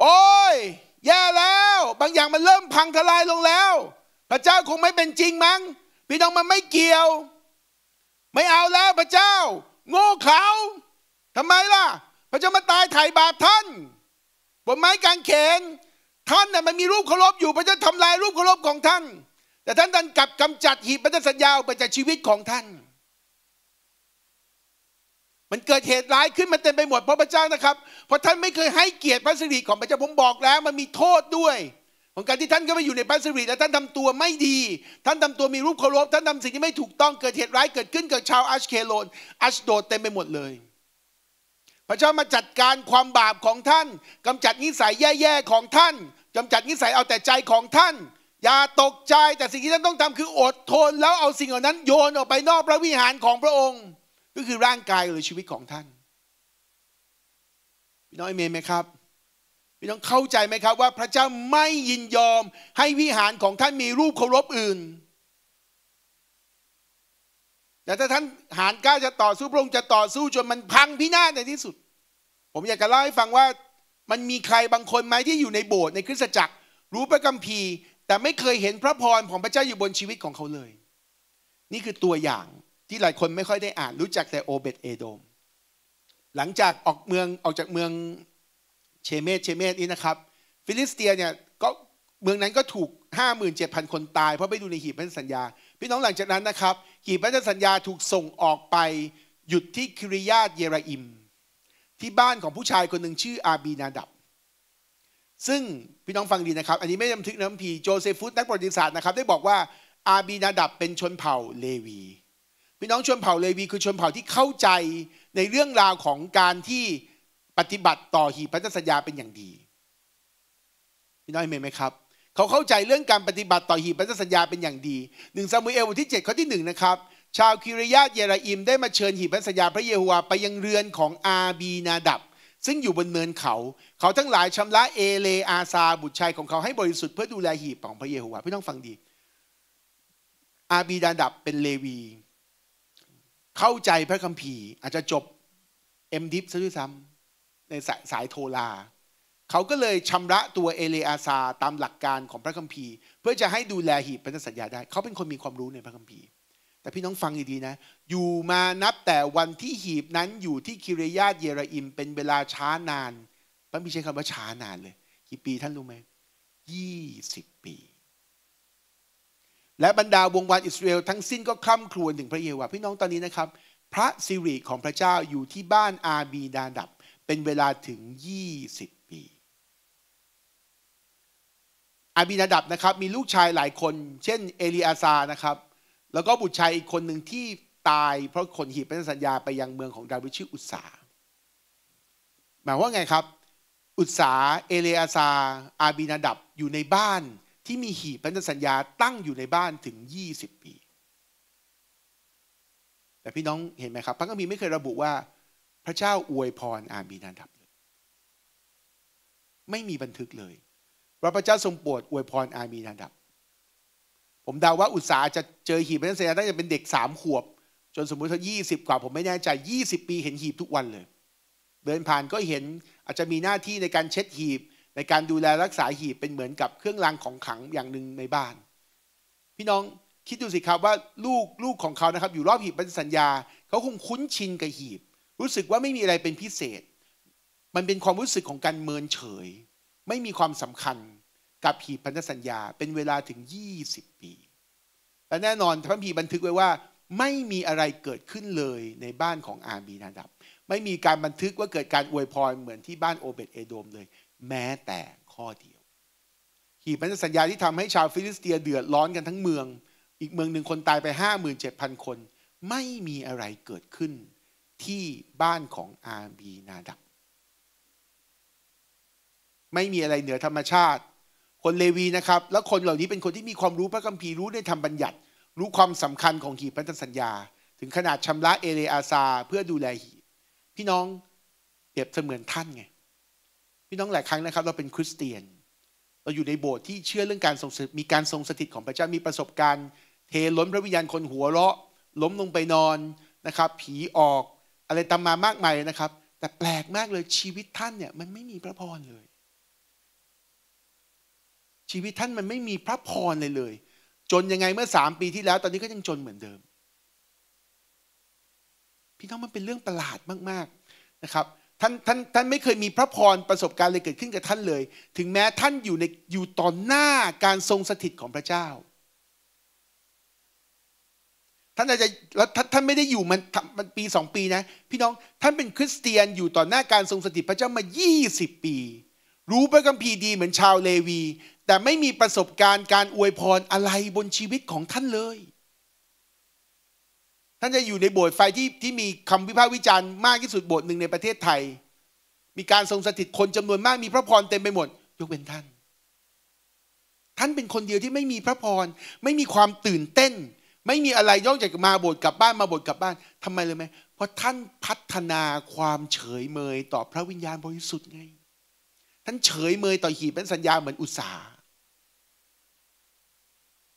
โอ้ยแย่แล้ว บางอย่างมันเริ่มพังทลายลงแล้ว พระเจ้าคงไม่เป็นจริงมั้งพี่น้องมันไม่เกี่ยว ไม่เอาแล้วพระเจ้า โง่เขลาทำไมล่ะ พระเจ้ามาตายไถ่บาปท่านบนไม้กางเขนท่านน่ยมันมีรูปเคารพอยู่พระเจ้าทำลายรูปเคารพของท่าน แต่ท่านดันกลับกำจัดหีบพระเจ้าสัญญาไปจากชีวิตของท่าน มันเกิดเหตุร้ายขึ้นมาเต็มไปหมดเพราะพระเจ้านะครับเพราะท่านไม่เคยให้เกียรติพระสิริของพระเจ้าผมบอกแล้ว มันมีโทษด้วยของการที่ท่านก็ไปอยู่ในพระสิริและท่านทำตัวไม่ดี ท่านทำตัวมีรูปเคารพ ท่านทำสิ่งที่ไม่ถูกต้องเกิดเหตุร้ายเกิดขึ้นกับชาวอัชเคโลนอัชโดดเต็มไปหมดเลยพระเจ้ามาจัดการความบาปของท่าน กำจัดนิสัยแย่ๆของท่านกำจัดนิสัยเอาแต่ใจของท่าน อย่าตกใจแต่สิ่งที่ท่านต้องทำคืออดทน แล้วเอาสิ่งเหล่านั้นโยนออกไปนอกพระวิหารของพระองค์ ก็คือร่างกายหรือชีวิตของท่านพี่น้องเมนไหมครับพี่น้องเข้าใจไหมครับว่าพระเจ้าไม่ยินยอมให้วิหารของท่านมีรูปเคารพอื่นแต่ถ้าท่านหารกล้าจะต่อสู้ พระองค์จะต่อสู้จนมันพังพินาศในที่สุด ผมอยากจะเล่าให้ฟังว่ามันมีใครบางคนไหมที่อยู่ในโบสถ์ในคริสตจักรรู้พระคัมภีร์ แต่ไม่เคยเห็นพระพรของพระเจ้าอยู่บนชีวิตของเขาเลย นี่คือตัวอย่างที่หลายคนไม่ค่อยได้อ่านรู้จักแต่โอเบตเอโดม หลังจากออกเมืองออกจากเมืองเชเมตเชเมตนี่นะครับ ฟิลิสเตียเนี่ยก็เมืองนั้นก็ถูก57,000คนตายเพราะไปดูในหีบพันสัญญาพี่น้องหลังจากนั้นนะครับหีบพันธสัญญาถูกส่งออกไปหยุดที่คิริยาตเยราอิม ที่บ้านของผู้ชายคนหนึ่งชื่ออาบีนาดับ ซึ่ง พี่น้องฟังดีนะครับ อันนี้ไม่จำบันทึกน้ำพีโจเซฟุสนักประวัติศาสตร์นะครับ ได้บอกว่า อาบีนาดับเป็นชนเผ่าเลวี พี่น้องชนเผ่าเลวีคือชนเผ่าที่เข้าใจในเรื่องราวของการที่ปฏิบัติต่อหีบพันธสัญญาเป็นอย่างดีพี่น้องเห็นไหมครับเขาเข้าใจเรื่องการปฏิบัติต่อหีบพันธสัญญาเป็นอย่างดีหนึ่งซามูเอลบทที่7ข้อที่ 1 นะครับ ชาวคิริยาเยราอิมได้มาเชิญหีบพันธสัญญาพระเยโฮวาไปยังเรือนของอาบีนาดับ ซึ่งอยู่บนเนินเขา เขาทั้งหลายชำระเอเลอาซาบุตรชายของเขาให้บริสุทธิ์เพื่อดูแลหีบของพระเยโฮวาพี่ต้องฟังดี อาบีนาดับเป็นเลวี เข้าใจพระคัมภีร์ อาจจะจบเอ็มดิฟซะด้วยซ้ำในสายโทลาเขาก็เลยชำระตัวเอเลอาซาตามหลักการของพระคัมภีร์ เพื่อจะให้ดูแลหีบพันธสัญญาได้เขาเป็นคนมีความรู้ในพระคัมภีร์ แต่พี่น้องฟังดีๆนะ อยู่มานับแต่วันที่หีบนั้นอยู่ที่คิเรยาตเยรอิมเป็นเวลาช้านานพระมีใช้คำว่าช้านานเลยกี่ปีท่านรู้ไหมยี่สิบปี และบรรดาวงวานอิสราเอลทั้งสิ้นก็คร่ำครวญถึงพระเยโวาพี่น้องตอนนี้นะครับ พระสิริของพระเจ้าอยู่ที่บ้านอาบีดาดับเป็นเวลาถึงยี่สิบอาบินาดับนะครับ มีลูกชายหลายคน เช่น เอลีอาซานะครับ แล้วก็บุตรชายอีกคนหนึ่งที่ตายเพราะคนหีบเป็นสัญญาไปยังเมืองของดาวิดชื่ออุตสาหมายว่าไงครับ อุตสา เอเลอาซา อาบินาดับอยู่ในบ้านที่มีหีบพันธสัญญาตั้งอยู่ในบ้านถึง 20 ปี แต่พี่น้องเห็นไหมครับ พระคัมภีร์ไม่เคยระบุว่าพระเจ้าอวยพรอาบีนาดับเลยไม่มีบันทึกเลยพระเจ้าทรงโปรดอวยพรอามีนานดับ ผมเดาว่าอุตสาจะเจอหีบพระเสียตั้งแต่เป็นเด็กสามขวบ จนสมมติเขายี่สิบกว่าผมไม่แน่ใจยี่สิบปีเห็นหีบทุกวันเลย เดินผ่านก็เห็นอาจจะมีหน้าที่ในการเช็ดหีบในการดูแลรักษาหีบเป็นเหมือนกับเครื่องรางของขังอย่างหนึ่งในบ้าน พี่น้องคิดดูสิครับว่าลูกลูกของเขานะครับอยู่รอบหีบบรรสัญญาเขาคงคุ้นชินกับหีบ รู้สึกว่าไม่มีอะไรเป็นพิเศษ มันเป็นความรู้สึกของการเมินเฉยไม่มีความสำคัญกับหีบพันธสัญญาเป็นเวลาถึง 20 ปี และแน่นอนพระพีบันทึกไว้ว่า ไม่มีอะไรเกิดขึ้นเลยในบ้านของอาบีนาดับไม่มีการบันทึกว่าเกิดการอวยพรเหมือนที่บ้านโอเบตเอโดมเลย แม้แต่ข้อเดียวหีบพันธสัญญาที่ทำให้ชาวฟิลิสเตียเดือดร้อนกันทั้งเมือง อีกเมืองหนึ่งคนตายไป 57,000 คน ไม่มีอะไรเกิดขึ้นที่บ้านของอาบีนาดับไม่มีอะไรเหนือธรรมชาติ คนเลวีนะครับ และคนเหล่านี้เป็นคนที่มีความรู้พระคัมภีร์รู้ในธรรมบัญญัติ รู้ความสำคัญของหีบพันธสัญญา ถึงขนาดชำระเอเลอาซา เพื่อดูแลหีบพี่น้องเปรียบเสมือนท่านไงพี่น้องหลายครั้งนะครับ เราเป็นคริสเตียน เราอยู่ในโบสถ์ที่เชื่อเรื่องการทรงมีการทรงสถิตของพระเจ้ามีประสบการณ์ เทล้นพระวิญญาณคนหัวเราะ ล้มลงไปนอนนะครับ ผีออกอะไรตามมามากมายนะครับ แต่แปลกมากเลยชีวิตท่านเนี่ยมันไม่มีพระพรเลยชีวิตท่านมันไม่มีพระพรเลยเลย จนยังไงเมื่อสามปีที่แล้ว ตอนนี้ก็ยังจนเหมือนเดิม พี่น้องมันเป็นเรื่องประหลาดมาก ๆนะครับ ท่านท่านท่านไม่เคยมีพระพรประสบการณ์เลยเกิดขึ้นกับท่านเลย ถึงแม้ท่านอยู่ในอยู่ตอนหน้าการทรงสถิตของพระเจ้า ท่านอาจจะแล้วท่านท่านไม่ได้อยู่มันมันปีสองปีนะ พี่น้องท่านเป็นคริสเตียนอยู่ต่อหน้าการทรงสถิตพระเจ้ามา20ปี รู้พระคัมภีร์ดี เหมือนชาวเลวีแต่ไม่มีประสบการณ์การอวยพรอะไรบนชีวิตของท่านเลย ท่านจะอยู่ในโบสถ์ไฟที่ที่มีคำวิพากษ์วิจารณ์มากที่สุดโบสถ์หนึ่งในประเทศไทย มีการทรงสถิตคนจำนวนมากมีพระพรเต็มไปหมดยกเว้นท่าน ท่านเป็นคนเดียวที่ไม่มีพระพรไม่มีความตื่นเต้น ไม่มีอะไรย่องจากมาโบสถ์กลับบ้านมาโบสถ์กลับบ้านทำไมเลยไหมเพราะท่านพัฒนาความเฉยเมย ต่อพระวิญญาณบริสุทธิ์ไง ท่านเฉยเมยต่อหีบเป็นสัญญาเหมือนอุตสาห์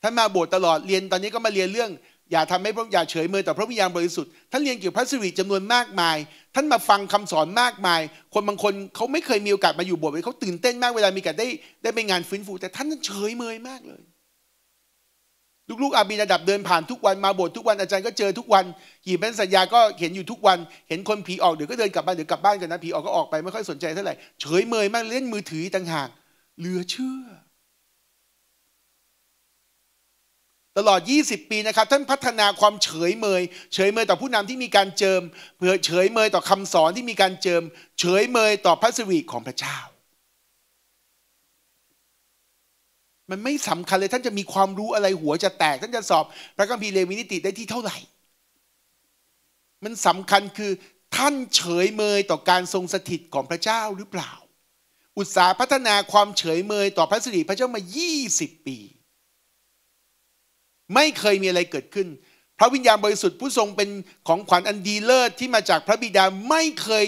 ท่านมาโบสถ์ตลอดเรียนตอนนี้ก็มาเรียนเรื่อง อย่าทำให้พระอย่าเฉยเมยแต่อพระวิญญาณบริสุทธิ์ ท่านเรียนเกี่ยวกับพระสิริจำนวนมากมาย ท่านมาฟังคำสอนมากมาย คนบางคนเขาไม่เคยมีโอกาสมาอยู่โบสถ์เลยเขาตื่นเต้นมากเวลามีโอกาสได้ได้ไปงานฟื้นฟู แต่ท่านเฉยเมยมากเลยลูกๆอาบีระดับเดินผ่านทุกวันมาโบสถ์ทุกวันอาจารย์ก็เจอทุกวันหยิบเป็นสัญญาก็เห็นอยู่ทุกวันเห็นคนผีออกเดี๋ยวก็เดินกลับบ้านเดี๋ยวกลับบ้านกันนะผีออกก็ออกไปไม่ค่อยสนใจเท่าไหร่เฉยเมยมากเล่นมือถือต่างหากเหลือเชื่อตลอด 20 ปีนะครับท่านพัฒนาความเฉยเมย เฉยเมยต่อผู้นำที่มีการเจิมเฉยเมยต่อคำสอนที่มีการเจิม เฉยเมยต่อพระสิริของพระเจ้า มันไม่สำคัญเลยท่านจะมีความรู้อะไรหัวจะแตกท่านจะสอบ พระคัมภีร์เลวินิติได้ที่เท่าไหร่มันสำคัญคือท่านเฉยเมยต่อการทรงสถิตของพระเจ้าหรือเปล่า อุตสาหพัฒนาความเฉยเมยต่อพระสิริพระเจ้ามา 20 ปีไม่เคยมีอะไรเกิดขึ้น พระวิญญาณบริสุทธิ์ผู้ทรงเป็นของขวัญอันดีเลิศที่มาจากพระบิดาไม่เคย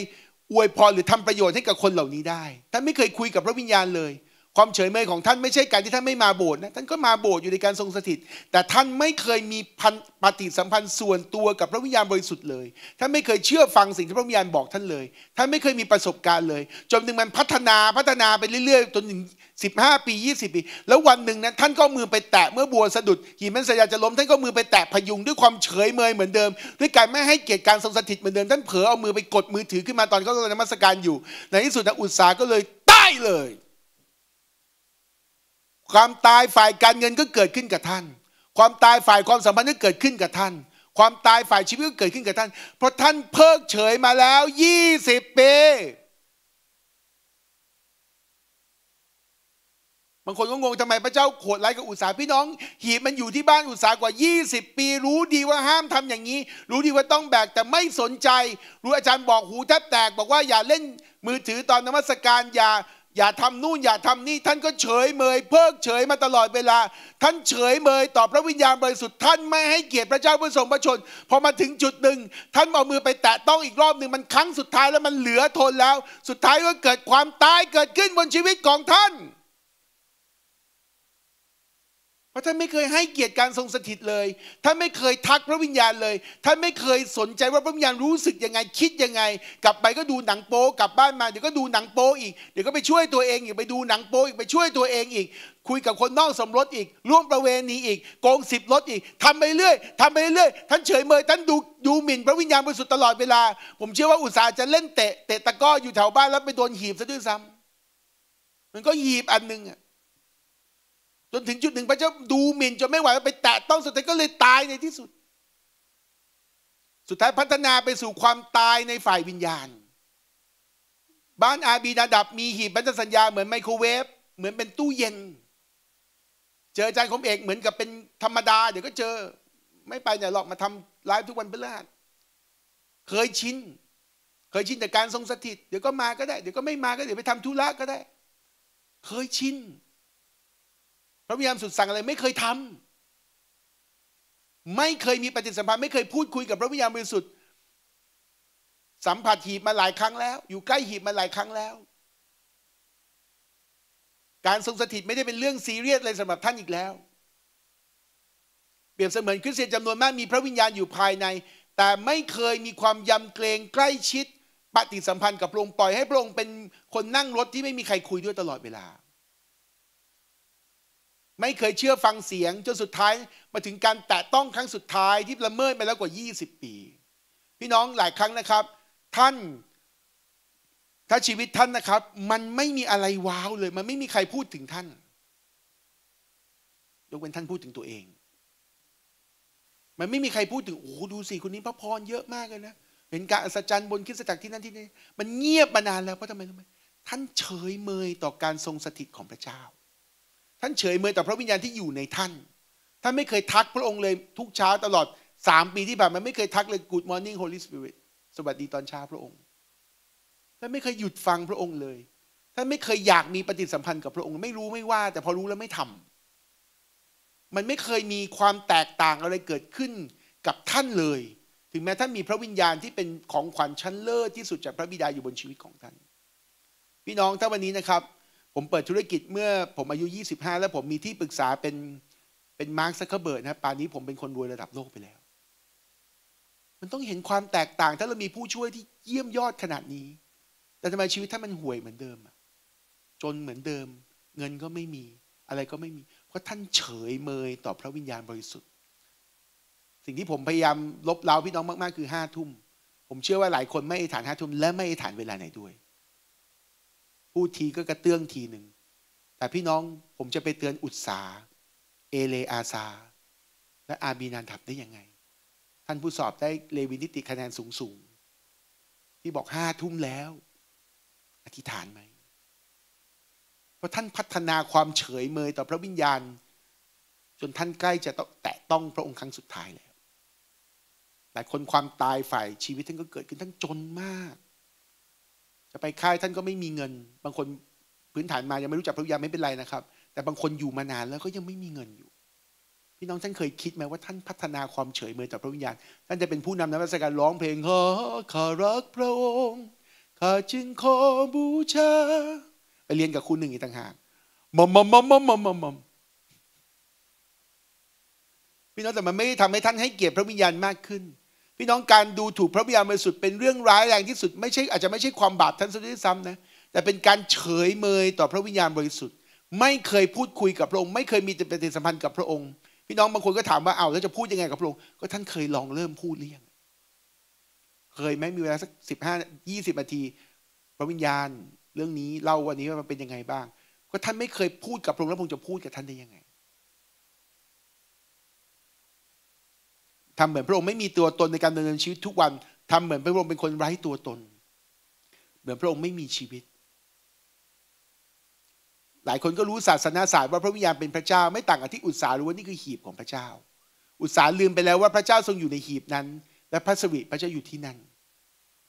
อวยพรหรือทำประโยชน์ให้กับคนเหล่านี้ได้ ท่านไม่เคยคุยกับพระวิญญาณเลย ความเฉยเมยของท่านไม่ใช่การที่ท่านไม่มาโบสถ์นะท่านก็มาโบสถ์อยู่ในการทรงสถิต แต่ท่านไม่เคยมีพันปฏิสัมพันธ์ส่วนตัวกับพระวิญญาณบริสุทธิ์เลยท่านไม่เคยเชื่อฟังสิ่งที่พระวิญญาณบอกท่านเลยท่านไม่เคยมีประสบการณ์เลยจนถึงมันพัฒนาพัฒนาไปเรื่อยๆจนถึง15ปี 20 ปี แล้ววันหนึ่งนั้นท่านก็มือไปแตะเมื่อบัวสะดุดหินมันสยาจะล้มท่านก็มือไปแตะพยุงด้วยความเฉยเมยเหมือนเดิม ด้วยการไม่ให้เกียรติการทรงสถิตเหมือนเดิมท่านเผลอเอามือไปกดมือถือขึ้นมาตอนก็กำลังนมัสการอยู่ ในที่สุดนะอุตสาก็เลยตายเลย ความตายฝ่ายการเงินก็เกิดขึ้นกับท่าน ความตายฝ่ายความสัมพันธ์ก็เกิดขึ้นกับท่าน ความตายฝ่ายชีวิตก็เกิดขึ้นกับท่านเพราะท่านเพิกเฉยมาแล้ว20ปีบางคนก็งงทำไมพระเจ้าโรดไล่กับอุตสาพี่น้องหีบมันอยู่ที่บ้านอุตสากว่า 20 ปี รู้ดีว่าห้ามทำอย่างนี้ รู้ดีว่าต้องแบกแต่ไม่สนใจ รู้อาจารย์บอกหูแทบแตก บอกว่าอย่าเล่นมือถือตอนนมัสการอย่า อย่าทำนู่นอย่าทำนี่ท่านก็เฉยเมยเพิกเฉยมาตลอดเวลา ท่านเฉยเมยต่อพระวิญญาณบริสุทธิ์ท่านไม่ให้เกียรติพระเจ้าผู้ทรงพระชนพอมาถึงจุดหนึ่งท่านเอามือไปแตะต้องอีกรอบหนึ่งมันครั้งสุดท้ายแล้วมันเหลือทนแล้ว สุดท้ายก็เกิดความตายเกิดขึ้นบนชีวิตของท่านพราะท่านไม่เคยให้เกียรติการทรงสถิตเลย ท่านไม่เคยทักพระวิญญาณเลย ท่านไม่เคยสนใจว่าพระวิญญาณรู้สึกยังไง คิดยังไง กลับไปก็ดูหนังโป๊กลับบ้านมาเดี๋ยวก็ดูหนังโป๊อีก เดี๋ยวก็ไปช่วยตัวเองอีกไปดูหนังโป๊อีก ไปช่วยตัวเองอีก คุยกับคนนอกสมรสอีก ร่วมประเวณีอีกโกงสิบรถอีกทำไปเรื่อยทำไปเรื่อย ท่านเฉยเมย ท่านดูดูหมิ่นพระวิญญาณบริสุทธิ์ตลอดเวลา ผมเชื่อว่าอุตสาห์จะเล่นเตะเตะตะก้ออยู่แถวบ้านแล้วไปโดนหีบซะด้วยซ้ำมันก็หีบอันนึงอ่ะจนถึงจุดหนึ่งพระเจ้าดูหมิ่น จนไม่ไหวไปแตะต้องสุดท้ายก็เลยตายในที่สุด สุดท้ายพัฒนาไปสู่ความตายในฝ่ายวิญญาณ บ้านอาบีนาดับมีหีบบันทสัญญา เหมือนไมโครเวฟ เหมือนเป็นตู้เย็น เจออาจารย์คมเอกเหมือนกับเป็นธรรมดาเดี๋ยวก็เจอ ไม่ไปไหนหรอกมาทำไลฟ์ทุกวันเป็นเลิศเคยชินเคยชินแต่การทรงสถิตเดี๋ยวก็มาก็ได้เดี๋ยวก็ไม่มาก็เดี๋ยวไปทำธุระก็ได้ เคยชินระวิญญาณสุดสั่งอะไรไม่เคยทำ ไม่เคยมีปฏิสัมพันธ์ไม่เคยพูดคุยกับพระวิญญาณบริสุทธิ์สัมผัสหีบมาหลายครั้งแล้ว อยู่ใกล้หีบมาหลายครั้งแล้ว การทรงสถิตไม่ได้เป็นเรื่องซีเรียสเลยสำหรับท่านอีกแล้ว เปรียบเสมือนคริสเตียนจำนวนมากมีพระวิญญาณอยู่ภายใน แต่ไม่เคยมีความยำเกรงใกล้ชิด ปฏิสัมพันธ์กับพระองค์ปล่อยให้พระองค์เป็นคนนั่งรถที่ไม่มีใครคุยด้วยตลอดเวลาไม่เคยเชื่อฟังเสียง จนสุดท้ายมาถึงการแตะต้องครั้งสุดท้ายที่ละเมิดไปแล้วกว่า 20 ปี พี่น้องหลายครั้งนะครับ ท่านถ้าชีวิตท่านนะครับ มันไม่มีอะไรว้าวเลย มันไม่มีใครพูดถึงท่านยกเว้นท่านพูดถึงตัวเอง มันไม่มีใครพูดถึง โอ้ดูสิคนนี้พระพรเยอะมากเลยนะ เห็นการอัศจรรย์บนคริสตจักรที่นั่นที่นี่มันเงียบมานานแล้วเพราะทำไมรูไม ท่านเฉยเมยต่อการทรงสถิตของพระเจ้าท่านเฉยเมยต่อพระวิญญาณที่อยู่ในท่านท่านไม่เคยทักพระองค์เลยทุกเช้าตลอดสามปีที่ผ่านมาไม่เคยทักเลย Good morning Holy Spirit สวัสดีตอนเช้าพระองค์ท่านไม่เคยหยุดฟังพระองค์เลยท่านไม่เคยอยากมีปฏิสัมพันธ์กับพระองค์ ไม่รู้ไม่ว่าแต่พอรู้แล้วไม่ทำ มันไม่เคยมีความแตกต่างอะไรเกิดขึ้นกับท่านเลย ถึงแม้ท่านมีพระวิญญาณที่เป็นของขวัญชั้นเลิศที่สุดจากพระบิดาอยู่บนชีวิตของท่าน พี่น้องถ้าวันนี้นะครับผมเปิดธุรกิจเมื่อผมอายุ 25 แล้วผมมีที่ปรึกษาเป็นเป็นมาร์คซักเคเบิร์ดนะป่านนี้ผมเป็นคนรวยระดับโลกไปแล้ว มันต้องเห็นความแตกต่าง ถ้าเรามีผู้ช่วยที่เยี่ยมยอดขนาดนี้ แต่ทำไมชีวิตท่านมันห่วยเหมือนเดิมจนเหมือนเดิม เงินก็ไม่มีอะไรก็ไม่มี เพราะท่านเฉยเมยต่อพระวิญญาณบริสุทธิ์ สิ่งที่ผมพยายามลบเล้าพี่น้องมากๆคือห้าทุ่ม ผมเชื่อว่าหลายคนไม่อธิษฐานห้าทุ่มและไม่อธิษฐานเวลาไหนด้วยพูดทีก็กระเตื้องทีหนึ่ง แต่พี่น้องผมจะไปเตือนอุตสา เอเลอาซา และอาบีนานทับได้ยังไง ท่านผู้สอบได้เลวินิติคะแนนสูงสูง ที่บอกห้าทุ่มแล้ว อธิษฐานไหม เพราะท่านพัฒนาความเฉยเมยต่อพระวิญญาณ จนท่านใกล้จะต้องแตะต้องพระองค์ครั้งสุดท้ายแล้วหลายคนความตายฝ่ายชีวิตท่านก็เกิดขึ้นทั้งจนมากจะไปค่ายท่านก็ไม่มีเงิน บางคนพื้นฐานมายังไม่รู้จักพระวิญญาณไม่เป็นไรนะครับ แต่บางคนอยู่มานานแล้วก็ยังไม่มีเงินอยู่พี่น้องท่านเคยคิดไหมว่าท่านพัฒนาความเฉยเมยต่อพระวิญญาณท่านจะเป็นผู้นำนักวิชาการร้องเพลงฮอข้ารักพระองค์ข้าจึงขอบูชาไปเรียนกับครูหนึ่งอีกต่างหากมมมมมมมมมมมมพี่น้องแต่มันไม่ทำทำให้ท่านให้เกียรติพระวิญญาณมากขึ้นพี่น้องการดูถูกพระบิดาบริสุทธิ์เป็นเรื่องร้ายแรงที่สุดไม่ใช่อาจจะไม่ใช่ความบาปท่านสุด้วยซ้ำนะแต่เป็นการเฉยเมยต่อพระวิญญาณบริสุทธิ์ ไม่เคยพูดคุยกับพระองค์ไม่เคยมีปฏิสัมพันธ์กับพระองค์ พี่น้องบางคนก็ถามว่าเอ้าแล้วจะพูดยังไงกับพระองค์ก็ท่านเคยลองเริ่มพูดหรือยังเคยไหมมีเวลาสักสิบห้ายี่สิบนาที พระวิญญาณเรื่องนี้เล่าวันนี้ว่ามันเป็นยังไงบ้าง ก็ท่านไม่เคยพูดกับพระองค์แล้วพระองค์จะพูดกับท่านได้ยังไงทำเหมือนพระองค์ไม่มีตัวตนในการดำเนินชีวิตทุกวัน ทำเหมือนพระองค์เป็นคนไร้ตัวตน เหมือนพระองค์ไม่มีชีวิต หลายคนก็รู้ศาสนาศาสตร์ว่าพระวิญญาณเป็นพระเจ้าไม่ต่างกับที่อุตสาหรู้ว่านี่คือหีบของพระเจ้า อุตสาหลืมไปแล้วว่าพระเจ้าทรงอยู่ในหีบนั้น และพระสิรพระเจ้าอยู่ที่นั่น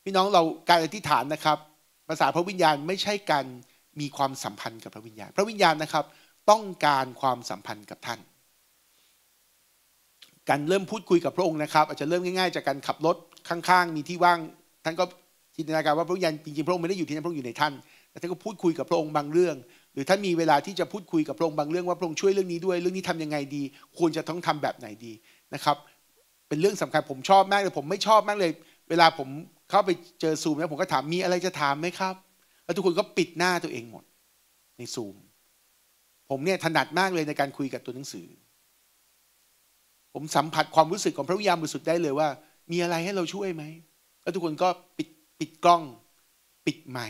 พี่น้องเราการอธิษฐานนะครับ ภาษาพระวิญญาณไม่ใช่การมีความสัมพันธ์กับพระวิญญาณ พระวิญญาณนะครับต้องการความสัมพันธ์กับท่านการเริ่มพูดคุยกับพระองค์นะครับอาจจะเริ่มง่ายๆจากการขับรถข้างๆ มีที่ว่าง ท่านก็จินตนาการว่าพระงค์ยันจริงๆพระองค์ไม่ได้อยู่ที่นั่นพระองค์อยู่ในท่านแต่ท่านก็พูดคุยกับพระองค์บางเรื่อง หรือท่านมีเวลาที่จะพูดคุยกับพระองค์บางเรื่องว่าพระองค์ช่วยเรื่องนี้ด้วยเรื่องนี้ทํำยังไงดี ควรจะต้องทำแบบไหนดีนะครับ เป็นเรื่องสำคัญผมชอบมากเลยผมไม่ชอบมากเลย เวลาผมเข้าไปเจอซูมแล้วผมก็ถามมีอะไรจะถามไหมครับแล้วทุกคนก็ปิดหน้าตัวเองหมด ในซูมผมเนี่ยถนัดมากเลยในการคุยกับตัวหนังสือผมสัมผัสความรู้สึกของพระวิญญาณบริสุทธิ์ได้เลยว่ามีอะไรให้เราช่วยไหม แล้วทุกคนก็ปิดปิดกล้อง ปิดใหม่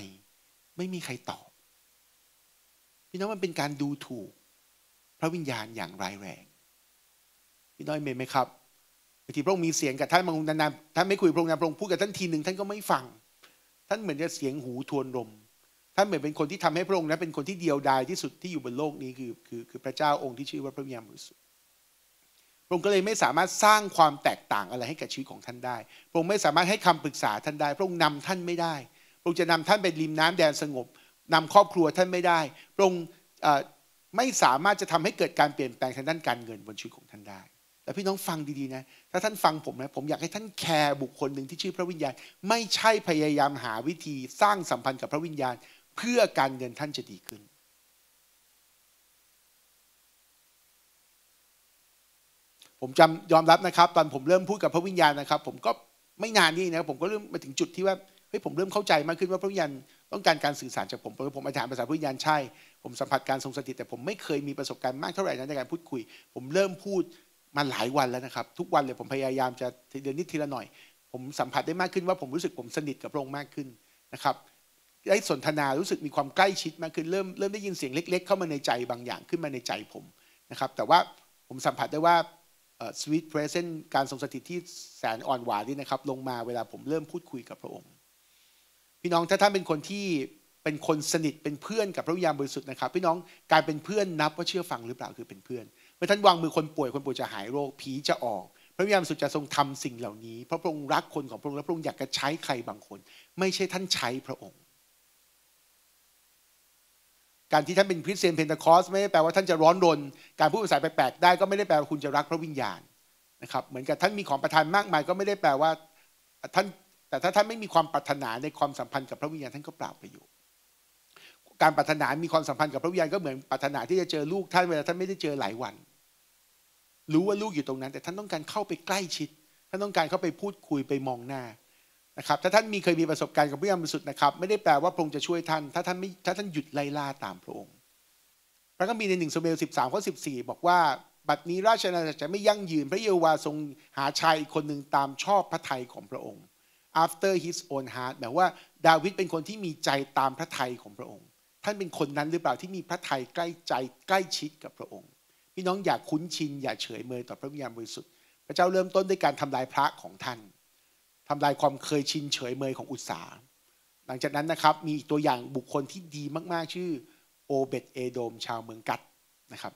ไม่มีใครตอบพี่น้องมันเป็นการดูถูกพระวิญญาณอย่างร้ายแรงพี่น้อยเมนไหมครับบางทีพระองค์มีเสียงกับท่านบางนานๆท่านไม่คุยพระองค์นานพระองค์พูดกับท่านทีหนึ่งท่านก็ไม่ฟัง ท่านเหมือนจะเสียงหูทวนลมท่านเหมือนเป็นคนที่ทำให้พระองค์นั้นเป็นคนที่เดียวดายที่สุดที่อยู่บนโลกนี้คือคือคือพระเจ้าองค์ที่ชื่อว่าพระวิญญาณบริสุทธิพระองค์ก็เลยไม่สามารถสร้างความแตกต่างอะไรให้กับชีวิตของท่านได้ พระองค์ไม่สามารถให้คำปรึกษาท่านได้ พระองค์นำท่านไม่ได้ พระองค์จะนำท่านไปริมน้ำแดนสงบ นำครอบครัวท่านไม่ได้ พระองค์ไม่สามารถจะทำให้เกิดการเปลี่ยนแปลงทางด้านการเงินบนชีวิตของท่านได้ แล้วพี่น้องฟังดีๆนะ ถ้าท่านฟังผมนะ ผมอยากให้ท่านแคร์บุคคลหนึ่งที่ชื่อพระวิญญาณ ไม่ใช่พยายามหาวิธีสร้างสัมพันธ์กับพระวิญญาณ เพื่อการเงินท่านจะดีขึ้นผมจำยอมรับนะครับตอนผมเริ่มพูดกับพระวิญญาณนะครับ ผมก็ไม่นานนี่นะผมก็เริ่มมาถึงจุดที่ว่าเฮ้ยผมเริ่มเข้าใจมากขึ้นว่าพระวิญญาณต้องการการสื่อสารจากผมเพราะผมอาจารย์ภาษาพระวิญญาณใช่ ผมสัมผัสการทรงสถิตแต่ผมไม่เคยมีประสบการณ์มากเท่าไหร่นั้นในการพูดคุย ผมเริ่มพูดมาหลายวันแล้วนะครับ ทุกวันเลยผมพยายามจะเดือนนิดทีละหน่อย ผมสัมผัสได้มากขึ้นว่าผมรู้สึกผมสนิทกับพระองค์มากขึ้นนะครับได้สนทนารู้สึกมีความใกล้ชิดมากขึ้นเริ่มเริ่มได้ยินเสียงเล็กๆเข้ามาในใจบางอย่างขึ้นมาในใจผมนะครับ แต่ว่าผมสัมผัสได้ว่าสวีทเพรสเซนต์การทรงสถิตที่แสนอ่อนหวานนี่นะครับ ลงมาเวลาผมเริ่มพูดคุยกับพระองค์ พี่น้อง ถ้าท่านเป็นคนที่เป็นคนสนิทเป็นเพื่อนกับพระวิญญาณบริสุทธิ์นะครับ พี่น้องการเป็นเพื่อนนับว่าเชื่อฟังหรือเปล่าคือเป็นเพื่อนเมื่อท่านวางมือคนป่วยคนป่วยจะหายโรคผีจะออก พระวิญญาณบริสุทธิ์จะทรงทำสิ่งเหล่านี้เพราะพระองค์รักคนของพระองค์และพระองค์อยากจะใช้ใครบางคน ไม่ใช่ท่านใช้พระองค์การที่ท่านเป็นคริสเตียนเพนทคอสไม่ได้แปลว่า ท่านจะร้อนรน การพูดภาษาแปลกๆได้ก็ไม่ได้แปลว่าคุณจะรักพระวิญญาณนะครับเหมือนกับท่านมีของประทานมากมาย ก็ไม่ได้แปลว่าท่านแต่ถ้าท่านไม่มีความปรารถนาในความสัมพันธ์กับพระวิญญาณท่านก็เปล่าประโยชน์การปรารถนามีความสัมพันธ์กับพระวิญญาณก็เหมือนปรารถนาที่จะเจอลูกท่านเวลาท่านไม่ได้เจอหลายวัน รู้ว่าลูกอยู่ตรงนั้น แต่ท่านต้องการเข้าไปใกล้ชิดท่านต้องการเข้าไปพูดคุยไปมองหน้านะครับถ้าท่านมีเคยมีประสบการณ์กับพระยามสุทธ์นะครับไม่ได้แปลว่าพระองค์จะช่วยท่าน ถ้าท่านไม่ถ้าท่านหยุดไล่ล่าตามพระองค์พระก็มีในหนึ่งสมเอลสิบสามข้อสิบสี่บอกว่า บัดนี้ราชนาจักระไม่ยั่งยืนพระเยโฮวาทรงหาชายอีกคนหนึ่งตามชอบพระทัยของพระองค์ after his own heart แปลว่าดาวิดเป็นคนที่มีใจตามพระทัยของพระองค์ ท่านเป็นคนนั้นหรือเปล่าที่มีพระทัยใกล้ใจใกล้ชิดกับพระองค์ พี่น้องอย่าคุ้นชินอย่าเฉยเมยต่อพระวิญญาณบริสุทธิ์พระเจ้าเริ่มต้นด้วยการทำลายพระของท่านทำลายความเคยชินเฉยเมยของอุตสาหหลังจากนั้นนะครับมีอีกตัวอย่างบุคคลที่ดีมาก ๆ ชื่อโอเบตเอโดมชาวเมืองกัดนะครับ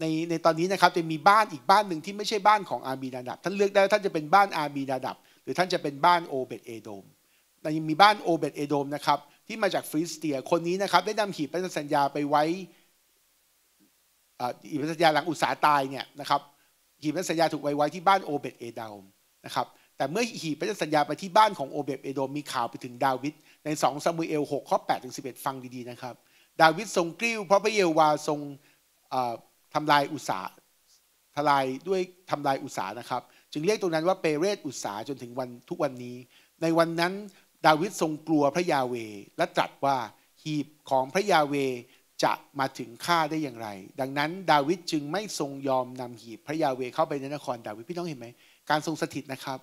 ในในตอนนี้นะครับจะมีบ้านอีกบ้านหนึ่งที่ไม่ใช่บ้านของอาบีนาดับท่านเลือกได้ท่านจะเป็นบ้านอาบีนาดับหรือท่านจะเป็นบ้านโอเบตเอโดมแต่ยังมีบ้านโอเบตเอโดมนะครับที่มาจากฟริสเตียคนนี้นะครับได้นำหีบพันธสัญญาไปไว้อีพันธสัญญาหลังอุตสาหตายเนี่ยนะครับหีบพันธสัญญาถูกไว้ไว้ที่บ้านโอเบตเอโดมะครับแต่เมื่อหีบพระสัญญาไปที่บ้านของโอเบบเอโดมมีข่าวไปถึงดาวิดใน2ซามูเอล6ข้อ8ถึง11 ฟังดีๆ นะครับ ดาวิดทรงกริ้วเพราะพระเยาวาทรงทำลายอุสาทลายด้วยทำลายอุสานะครับ จึงเรียกตรงนั้นว่าเปเรตอุสาจนถึงวันทุกวันนี้ ในวันนั้นดาวิดทรงกลัวพระยาเว และตรัสว่าหีบของพระยาเวจะมาถึงข้าได้อย่างไร ดังนั้นดาวิดจึงไม่ทรงยอมนำหีบพระยาเวเข้าไปในนครดาวิดพี่น้องเห็นไหมการทรงสถิตนะครับ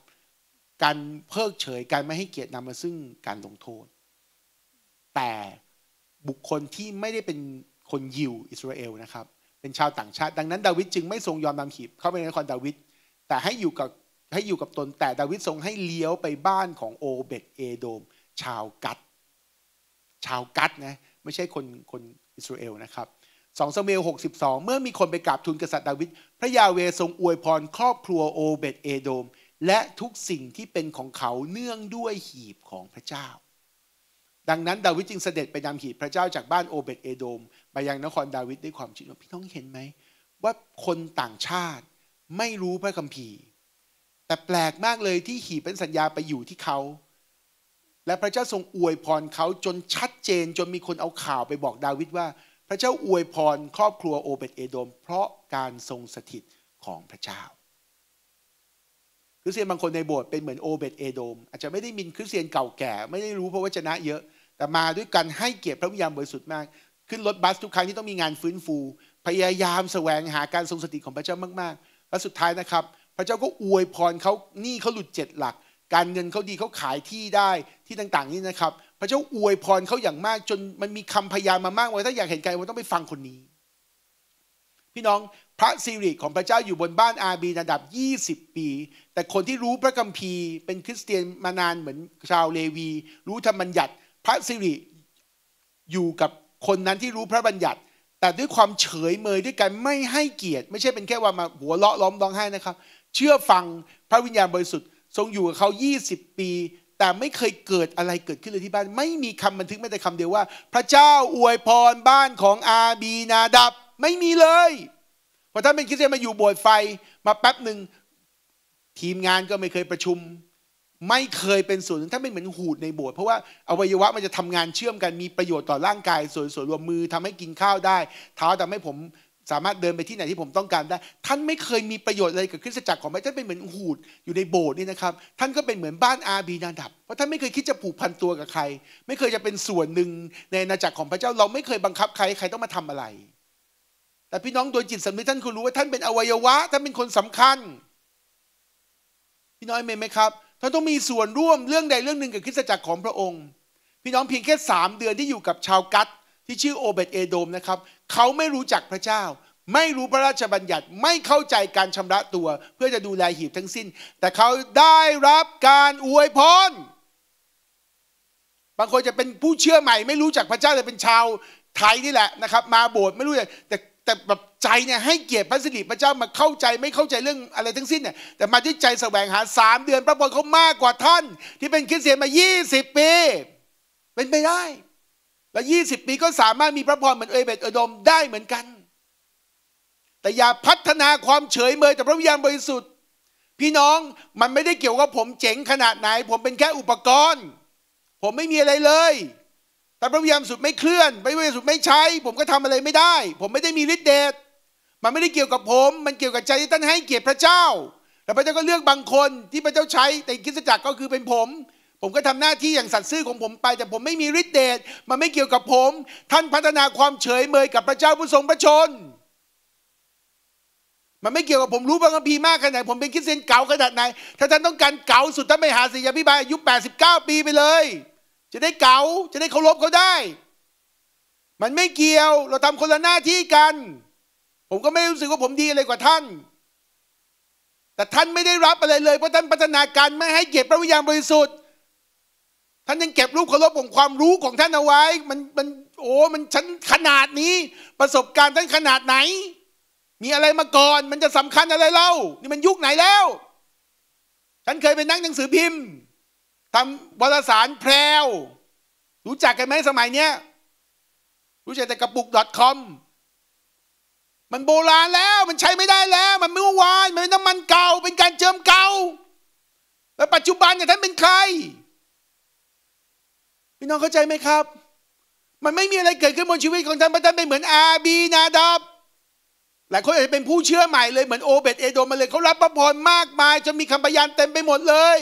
การเพิกเฉย การไม่ให้เกียรตินำมาซึ่งการลงโทษ แต่บุคคลที่ไม่ได้เป็นคนยิวอิสราเอลนะครับ เป็นชาวต่างชาติ ดังนั้น ดาวิดจึงไม่ทรงยอมนำขีบเข้าไปในนครดาวิด แต่ให้อยู่กับให้อยู่กับตน แต่ดาวิดทรงให้เลี้ยวไปบ้านของโอเบตเอโดม ชาวกัด ชาวกัดนะ ไม่ใช่คนคนอิสราเอลนะครับสองสมเอลหกสิบสองเมื่อมีคนไปกราบทูลกษัตริย์ดาวิดพระยาเวทรงอวยพรครอบครัวโอเบตเอโดม และทุกสิ่งที่เป็นของเขาเนื่องด้วยหีบของพระเจ้า ดังนั้นดาวิดจึงเสด็จไปนำหีบพระเจ้าจากบ้านโอเบตเอโดมไปยังนครดาวิดด้วยความชื่นชมพี่น้องเห็นไหมว่าคนต่างชาติไม่รู้พระคัมภีร์ แต่แปลกมากเลยที่หีบเป็นสัญญาไปอยู่ที่เขา และพระเจ้าทรงอวยพรเขาจนชัดเจน จนมีคนเอาข่าวไปบอกดาวิดว่าพระเจ้าอวยพรครอบครัวโอเบตเอโดม เพราะการทรงสถิตของพระเจ้าคริสเตียนบางคนในโบสถ์เป็นเหมือนโอเบตเอโดม อาจจะไม่ได้มินคริสเตียนเก่าแก่ ไม่ได้รู้พระวจนะเยอะ แต่มาด้วยกันให้เกียรติพระวิญญาณบริสุทธิ์มาก ขึ้นรถบัสทุกครั้งที่ต้องมีงานฟื้นฟู พยายามแสวงหาการทรงสถิตของพระเจ้ามาก ๆ และสุดท้ายนะครับ พระเจ้าก็อวยพรเขาหนี้เขาหลุดเจ็ดหลัก การเงินเขาดีเขาขายที่ได้ที่ต่าง ๆ นี่นะครับระเจ้าอวยพรเขาอย่างมาก จนมันมีคำพยานมามาก ว่าถ้าอยากเห็นไกลว่าต้องไปฟังคนนี้ พี่น้องพระสิริของพระเจ้าอยู่บนบ้านอาบีระดับ 20 ปี แต่คนที่รู้พระคัมภีร์เป็นคริสเตียนมานานเหมือนชาวเลวี รู้ธรรมบัญญัติ พระสิริอยู่กับคนนั้นที่รู้พระบัญญัติ แต่ด้วยความเฉยเมยด้วยกันไม่ให้เกียรติ ไม่ใช่เป็นแค่ว่ามาหัวเลาะล้อมร้องไห้นะครับ เชื่อฟังพระวิญญาณบริสุทธิ์ทรงอยู่กับเขา 20 ปีแต่ไม่เคยเกิดอะไรเกิดขึ้นเลยที่บ้าน ไม่มีคำบันทึกแม้แต่คำเดียวว่า พระเจ้าอวยพรบ้านของอาบีนาดับไม่มีเลยพอท่านเป็นคริสเตียนมาอยู่โบสถ์ไฟมาแป๊บหนึ่งทีมงานก็ไม่เคยประชุม ไม่เคยเป็นส่วนหนึ่งท่านไม่เหมือนหูดในโบสถ์เพราะว่าอวัยวะมันจะทำงานเชื่อมกันมีประโยชน์ต่อร่างกาย ส่วนส่วนรวมมือทำให้กินข้าวได้เท้าทำให้ผมสามารถเดินไปที่ไหนที่ผมต้องการได้ ท่านไม่เคยมีประโยชน์อะไรกับคริสตจักรของพระท่านเป็นเหมือนหูดอยู่ในโบสถ์นี่นะครับ ท่านก็เป็นเหมือนบ้านอาบีนาดับเพราะท่านไม่เคยคิดจะผูกพันตัวกับใคร ไม่เคยจะเป็นส่วนหนึ่ง ในอาณาจักรของพระเจ้าเราไม่เคยบังคับใครใครต้องมาทำอะไร แต่พี่น้องโดยจิตสำนึกท่านควรรู้ว่าท่านเป็นอวัยวะท่านเป็นคนสำคัญ พี่น้อยเมย์ไหมครับท่านต้องมีส่วนร่วมเรื่องใดเรื่องหนึ่งกับคริสตจักรของพระองค์ พี่น้องเพียงแค่สามเดือนที่อยู่กับชาวกัตที่ชื่อโอเบตเอโดมนะครับ เขาไม่รู้จักพระเจ้า ไม่รู้พระราชบัญญัติไม่เข้าใจการชำระตัว เพื่อจะดูแลหีบทั้งสิ้น แต่เขาได้รับการอวยพร บางคนจะเป็นผู้เชื่อใหม่ ไม่รู้จักพระเจ้าเลยเป็นชาวไทยนี่แหละนะครับมาโบสถ์ไม่รู้แต่แต่แบบใจเนี่ยให้เกียรติพระสิริพระเจ้ามาเข้าใจ ไม่เข้าใจเรื่องอะไรทั้งสิ้นเนี่ยแต่มาด้วยใจแสวงหาสามเดือนพระพรเขามากกว่าท่าน ที่เป็นคริสเตียนมา20 ปี เป็นไปได้และยี่สิบปีก็สามารถมีพระพรเหมือนเอเบตเอดมได้เหมือนกัน แต่อย่าพัฒนาความเฉยเมยแต่พระวิญญาณบริสุทธิ์ พี่น้องมันไม่ได้เกี่ยวกับผมเจ๋งขนาดไหน ผมเป็นแค่อุปกรณ์ ผมไม่มีอะไรเลย แต่พระวิญญาณสุด ไม่เคลื่อนพระวิญญาณสุดไม่ใช้ผมก็ทำอะไรไม่ได้ ผมไม่ได้มีฤทธิ์เดชมันไม่ได้เกี่ยวกับผม มันเกี่ยวกับใจที่ท่านให้เกียรติพระเจ้าแต่พระเจ้าก็เลือกบางคนที่พระเจ้าใช้แต่คิิสัจักรก็คือเป็นผมผมก็ทำหน้าที่อย่างสัตย์ซื่อของผมไป แต่ผมไม่มีฤทธิ์เดชมันไม่เกี่ยวกับผม ท่านพัฒนาความเฉยเมยกับพระเจ้าผู้ทรงพระชน มันไม่เกี่ยวกับผมรู้บางคัีมากขนาดไหนผมเป็นคิดเซนเก่าขนาดไหนถ้าท่านต้องการเก่าสุดท่านไปหาศิยาพิบาลอายุ 89 ปีไปเลย จะได้เก่าจะได้เคารพเขาได้ มันไม่เกี่ยวเราทำคนละหน้าที่กัน ผมก็ไม่รู้สึกว่าผมดีอะไรกว่าท่าน แต่ท่านไม่ได้รับอะไรเลยเพราะท่านพัฒนาการไม่ให้เกียรติพระวิญญาณบริสุทธิ์ท่านยังเก็บรูปเคารพของความรู้ของท่านเอาไว้ มันมันโอ้ มันชั้นขนาดนี้ ประสบการณ์ท่านขนาดไหน มีอะไรมาก่อน มันจะสำคัญอะไรเล่า นี่มันยุคไหนแล้วท่านเคยไปนั่งหนังสือพิมพ์ทำวารสารแพรวรู้จักกันไหมสมัยเนี้ยรู้จักแต่กระปุก .com มันโบราณแล้ว มันใช้ไม่ได้แล้ว มันมื่อวานมันน้ำมันเก่า เป็นการเจิมเก่าแล้วปัจจุบันเนี่ยท่านเป็นใครพี่น้องเข้าใจไหมครับ มันไม่มีอะไรเกิดขึ้นบนชีวิตของท่านพระท่านเป็นเหมือนอาบีนาดับ หลายคนอาจจะเป็นผู้เชื่อใหม่เลยเหมือนโอเบตเอโดมาเลยเขารับพระพรมากมายจนมีคำพยานเต็มไปหมดเลย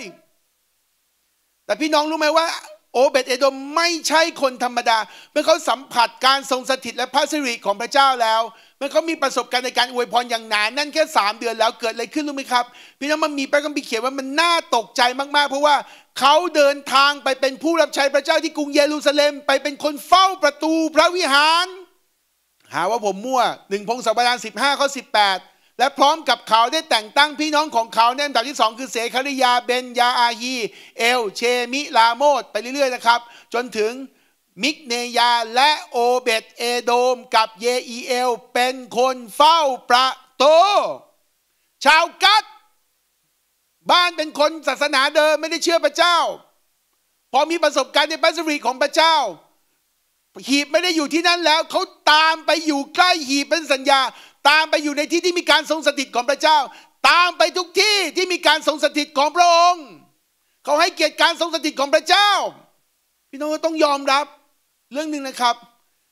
แต่พี่น้องรู้ไหมว่าโอเบตเอโดมไม่ใช่คนธรรมดาเมื่อเขาสัมผัสการทรงสถิตและพระสิริของพระเจ้าแล้วเมื่อเขามีประสบการณ์ในการอวยพรอย่างหนานั่นแค่สามเดือนแล้วเกิดอะไรขึ้นรู้ไหมครับ พี่น้องมันมีพระคัมภีร์เขียนว่ามันน่าตกใจมากๆ เพราะว่าเขาเดินทางไปเป็นผู้รับใช้พระเจ้าที่กรุงเยรูซาเล็ม ไปเป็นคนเฝ้าประตูพระวิหาร หาว่าผมมั่วหนึ่งพงศาวดารสิบห้าข้อสิบแปดและพร้อมกับเขาได้แต่งตั้งพี่น้องของเขาในอันดับที่สองคือเสคาริยาเบนยาอาฮี เอลเชมิลาโมดไปเรื่อยๆนะครับ จนถึงมิกเนยาและโอเบตเอโดมกับเยอีเอล เป็นคนเฝ้าประตูชาวกัดบ้านเป็นคนศาสนาเดิมไม่ได้เชื่อพระเจ้า พอมีประสบการณ์ในบัสรีของพระเจ้า หีบไม่ได้อยู่ที่นั่นแล้ว เขาตามไปอยู่ใกล้หีบเป็นสัญญา ตามไปอยู่ในที่ที่มีการทรงสถิตของพระเจ้า ตามไปทุกที่ที่มีการทรงสถิตของพระองค์เขาให้เกียรติการทรงสถิตของพระเจ้า พี่น้องต้องยอมรับ เรื่องหนึ่งนะครับ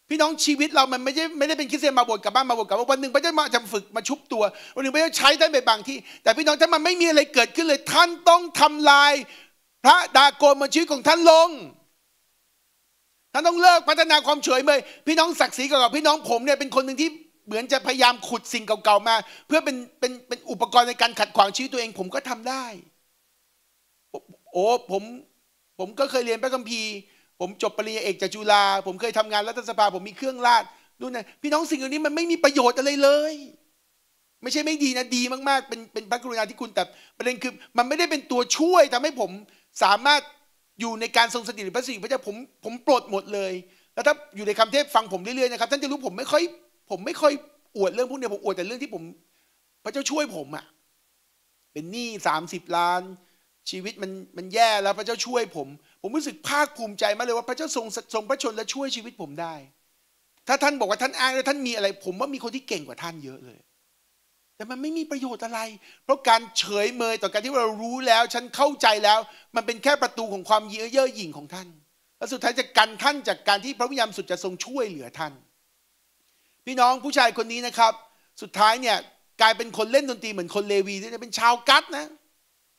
พี่น้องชีวิตเรา มันไม่ได้ไม่ได้เป็นคริสเตียนมาบวชกลับบ้านมาบวชกลับวันหนึ่งพระเจ้ามาจะฝึกมาชุบตัววันหนึ่งพระเจ้าใช้ได้ไปบางที่แต่พี่น้องถ้ามันไม่มีอะไรเกิดขึ้นเลยท่านต้องทำลาย พระดาโกนมาชีวิตของท่านลงท่านต้องเลิกพัฒนาความเฉยเมยพี่น้องศักดิ์ศรีกับพี่น้องผมเนี่ยเป็นคนหนึ่งที่เหมือนจะพยายามขุดสิ่งเก่าๆมา เพื่อเป็นเป็นเป็นอุปกรณ์ในการขัดขวางชีวิตตัวเอง ผมก็ทำได้โอ้ผมผมก็เคยเรียนพระคัมภีร์ผมจบปริญญาเอกจากจุฬา ผมเคยทำงานรัฐสภา ผมมีเครื่องราช ดูนะ พี่น้องสิ่งเหล่านี้มันไม่มีประโยชน์อะไรเลย ไม่ใช่ไม่ดีนะดีมากๆ เป็นเป็นพระกรุณาธิคุณแต่ประเด็นคือมันไม่ได้เป็นตัวช่วยทำให้ผมสามารถอยู่ในการทรงสถิตพระสิริพระเจ้าผมผมปลดหมดเลย แล้วถ้าอยู่ในคำเทศฟังผมเรื่อยๆนะครับท่านจะรู้ผมไม่ค่อย ผมไม่ค่อยอวดเรื่องพวกนี้ผมอวดแต่เรื่องที่ผม พระเจ้าช่วยผมอะ่ะเป็นหนี้สามสิบล้าน ชีวิตมันมันแย่แล้วพระเจ้าช่วยผมผมรู้สึกภาคภูมิใจมากเลยว่าพระเจ้าทรงทรงพระชนและช่วยชีวิตผมได้ ถ้าท่านบอกว่าท่านอ้างแล้วท่านมีอะไร ผมว่ามีคนที่เก่งกว่าท่านเยอะเลย แต่มันไม่มีประโยชน์อะไร เพราะการเฉยเมยต่อการที่เรารู้แล้ว ฉันเข้าใจแล้วมันเป็นแค่ประตูของความเย่อเย่อหยิ่งของท่าน และสุดท้ายจะกันท่านจากการที่ พระวิญญาณสุดจะทรงช่วยเหลือท่าน พี่น้องผู้ชายคนนี้นะครับ สุดท้ายเนี่ยกลายเป็นคนเล่นดนตรีเหมือนคนเลวีที่เป็นชาวกัตนะ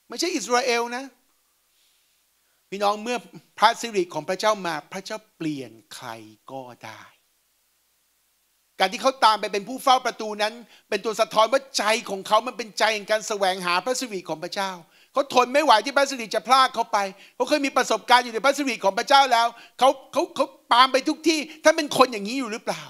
ไม่ใช่อิสราเอลนะเพี่น้องเมื่อพระสิริของพระเจ้ามาพระเจ้าเปลี่ยนใครก็ได้ การที่เขาตามไปเป็นผู้เฝ้าประตูนั้น เป็นตัวสะท้อนว่าใจของเขามันเป็นใจแห่งการแสวงหาพระสิริของพระเจ้าเขาทนไม่ไหวที่พระสิริจะพลากเขาไปเขาเคยมีประสบการณ์อยู่ในพระสิริของพระเจ้าแล้วเขาเขาเขาตามไปทุกที่ท่านเป็นคนอย่างนี้อยู่หรือเปล่า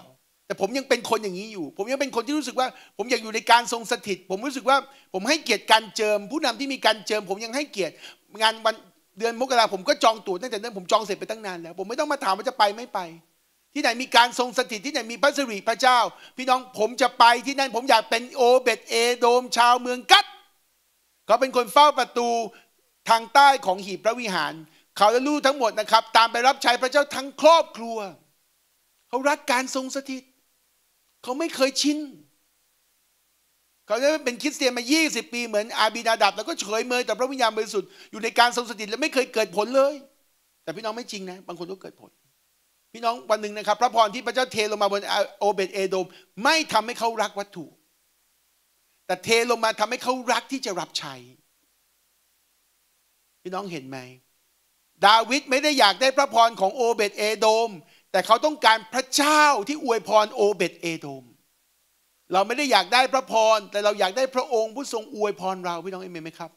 แต่ผมยังเป็นคนอย่างนี้อยู่ ผมยังเป็นคนที่รู้สึกว่า ผมอยากอยู่ในการทรงสถิต ผมรู้สึกว่า ผมให้เกียรติการเจิม ผู้นำที่มีการเจิม ผมยังให้เกียรติงานวันเดือนมกราผมก็จองตั๋วตั้งแต่นั้นผมจองเสร็จไปตั้งนานแล้วผมไม่ต้องมาถามว่าจะไปไม่ไป ที่ไหนมีการทรงสถิตที่ไหนมีพระสิริพระเจ้า พี่น้องผมจะไปที่นั่นผมอยากเป็นโอเบตเอโดมชาวเมืองกัตเขาเป็นคนเฝ้าประตูทางใต้ของหีบพระวิหาร เขาและลูกทั้งหมดนะครับ ตามไปรับใช้พระเจ้าทั้งครอบครัว เขารักการทรงสถิต เขาไม่เคยชินเขาเป็นคริสเตียนมา 20 ปี เหมือนอาบีนาดับแล้วก็เฉยเมยแต่พระวิญญาณบริสุทธิ์อยู่ในการทรงสถิตและไม่เคยเกิดผลเลย แต่พี่น้องไม่จริงนะ บางคนก็เกิดผล พี่น้องวันหนึ่งนะครับ พระพรที่พระเจ้าเทลงมาบนโอเบตเอโดม ไม่ทำให้เขารักวัตถุ แต่เทลงมาทำให้เขารักที่จะรับใช้พี่น้องเห็นไหมดาวิดไม่ได้อยากได้พระพรของโอเบตเอโดม แต่เขาต้องการพระเจ้าที่อวยพรโอเบตเอโดมเราไม่ได้อยากได้พระพร แต่เราอยากได้พระองค์ผู้ทรงอวยพรเราพี่น้องเอเมนไหมครับ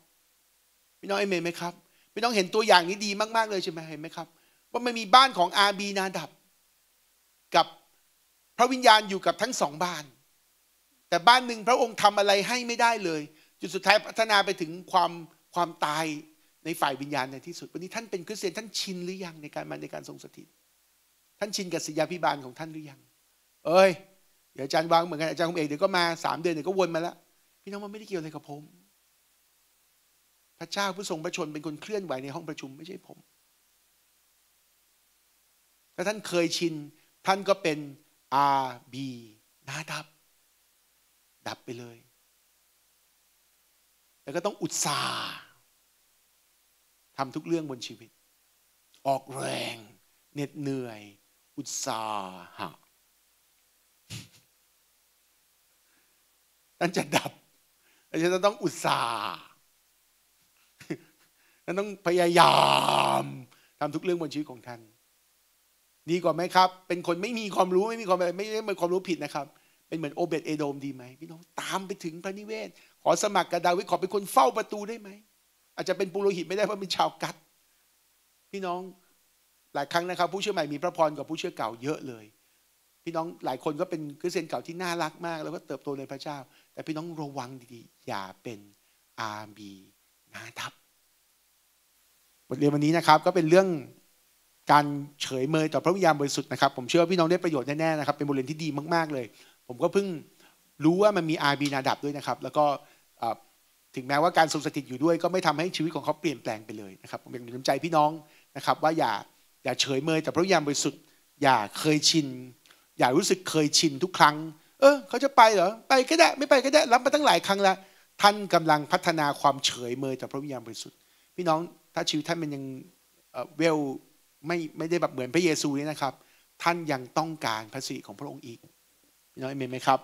พี่น้องเอเมนไหมครับพี่น้องเห็นตัวอย่างนี้ดีมากๆเลยใช่ไหมเห็นไหมครับว่ามันมีบ้านของ อาบีนาดับ กับพระวิญญาณอยู่กับทั้งสองบ้าน แต่บ้านหนึ่งพระองค์ทำอะไรให้ไม่ได้เลย จุดสุดท้ายพัฒนาไปถึงความความตายในฝ่ายวิญญาณในที่สุดวันนี้ท่านเป็นคริสเตียนท่านชินหรือยังในการมาในการทรงสถิต ท่านชินกับสิยาพิบาลของท่านหรือยัง เอ้ยเดี๋ยวอาจารย์วางเหมือนกันอาจารย์คมเอกเดี๋ยวก็มาสามเดือนเดี๋ยวก็วนมาแล้วพี่น้องมันไม่ได้เกี่ยวอะไรกับผม พระเจ้าผู้ทรงประชน เป็นคนเคลื่อนไหวในห้องประชุม ไม่ใช่ผมถ้าท่านเคยชิน ท่านก็เป็น RB นาดับ ดับไปเลยแล้วก็ต้องอุตสาห์ทำทุกเรื่องบนชีวิต ออกแรงเหน็ดเหนื่อย อุตสาหะนั่นจะดับอาจจะต้องอุตส่าห์ฉันต้องพยายามทำทุกเรื่องบนชีวิตของท่าน ดีกว่าไหมครับ เป็นคนไม่มีความรู้ไม่มีความไม่ได้เป็นความรู้ผิดนะครับ เป็นเหมือนโอเบตเอโดมดีไหมพี่น้อง ตามไปถึงพระนิเวศ ขอสมัครกับดาวิดขอเป็นคนเฝ้าประตูได้ไหม อาจจะเป็นปุโรหิตไม่ได้เพราะเป็นชาวกัด พี่น้อง หลายครั้งนะครับ ผู้เชื่อใหม่มีพระพรกับผู้เชื่อเก่าเยอะเลยพี่น้องหลายคนก็เป็นคริสเตียนเก่าที่น่ารักมาก แล้วก็เติบโตในพระเจ้า แต่พี่น้องระวังดีๆ อย่าเป็นอาบีนาทับบทเรียนวันนี้นะครับ ก็เป็นเรื่องการเฉยเมยต่อพระวิญญาณบริสุทธิ์นะครับ ผมเชื่อว่าพี่น้องได้ประโยชน์แน่ๆนะครับ เป็นบทเรียนที่ดีมาก ๆเลย ผมก็เพิ่งรู้ว่ามันมีอาบีนาดับด้วยนะครับ แล้วก็ถึงแม้ว่าการทรงสถิตอยู่ด้วยก็ไม่ทำให้ชีวิตของเขาเปลี่ยนแปลงไปเลยนะครับผมอยากหนุนใจพี่น้องนะครับ ว่าอย่าอย่าเฉยเมยต่อพระวิญญาณบริสุทธิ์อย่าเคยชินอย่ารู้สึกเคยชินทุกครั้ง เออ เขาจะไปเหรอ ไปก็ได้ไม่ไปก็ได้รับมาตั้งหลายครั้งแล้ว ท่านกำลังพัฒนาความเฉยเมยต่อพระวิญญาณบริสุทธิ์พี่น้องถ้าชีวิตท่านมันยังเวลไม่ไม่ได้แบบเหมือนพระเยซูนี่นะครับ ท่านยังต้องการพระสิริของพระองค์อีกพี่น้องเอเมนไหมครับ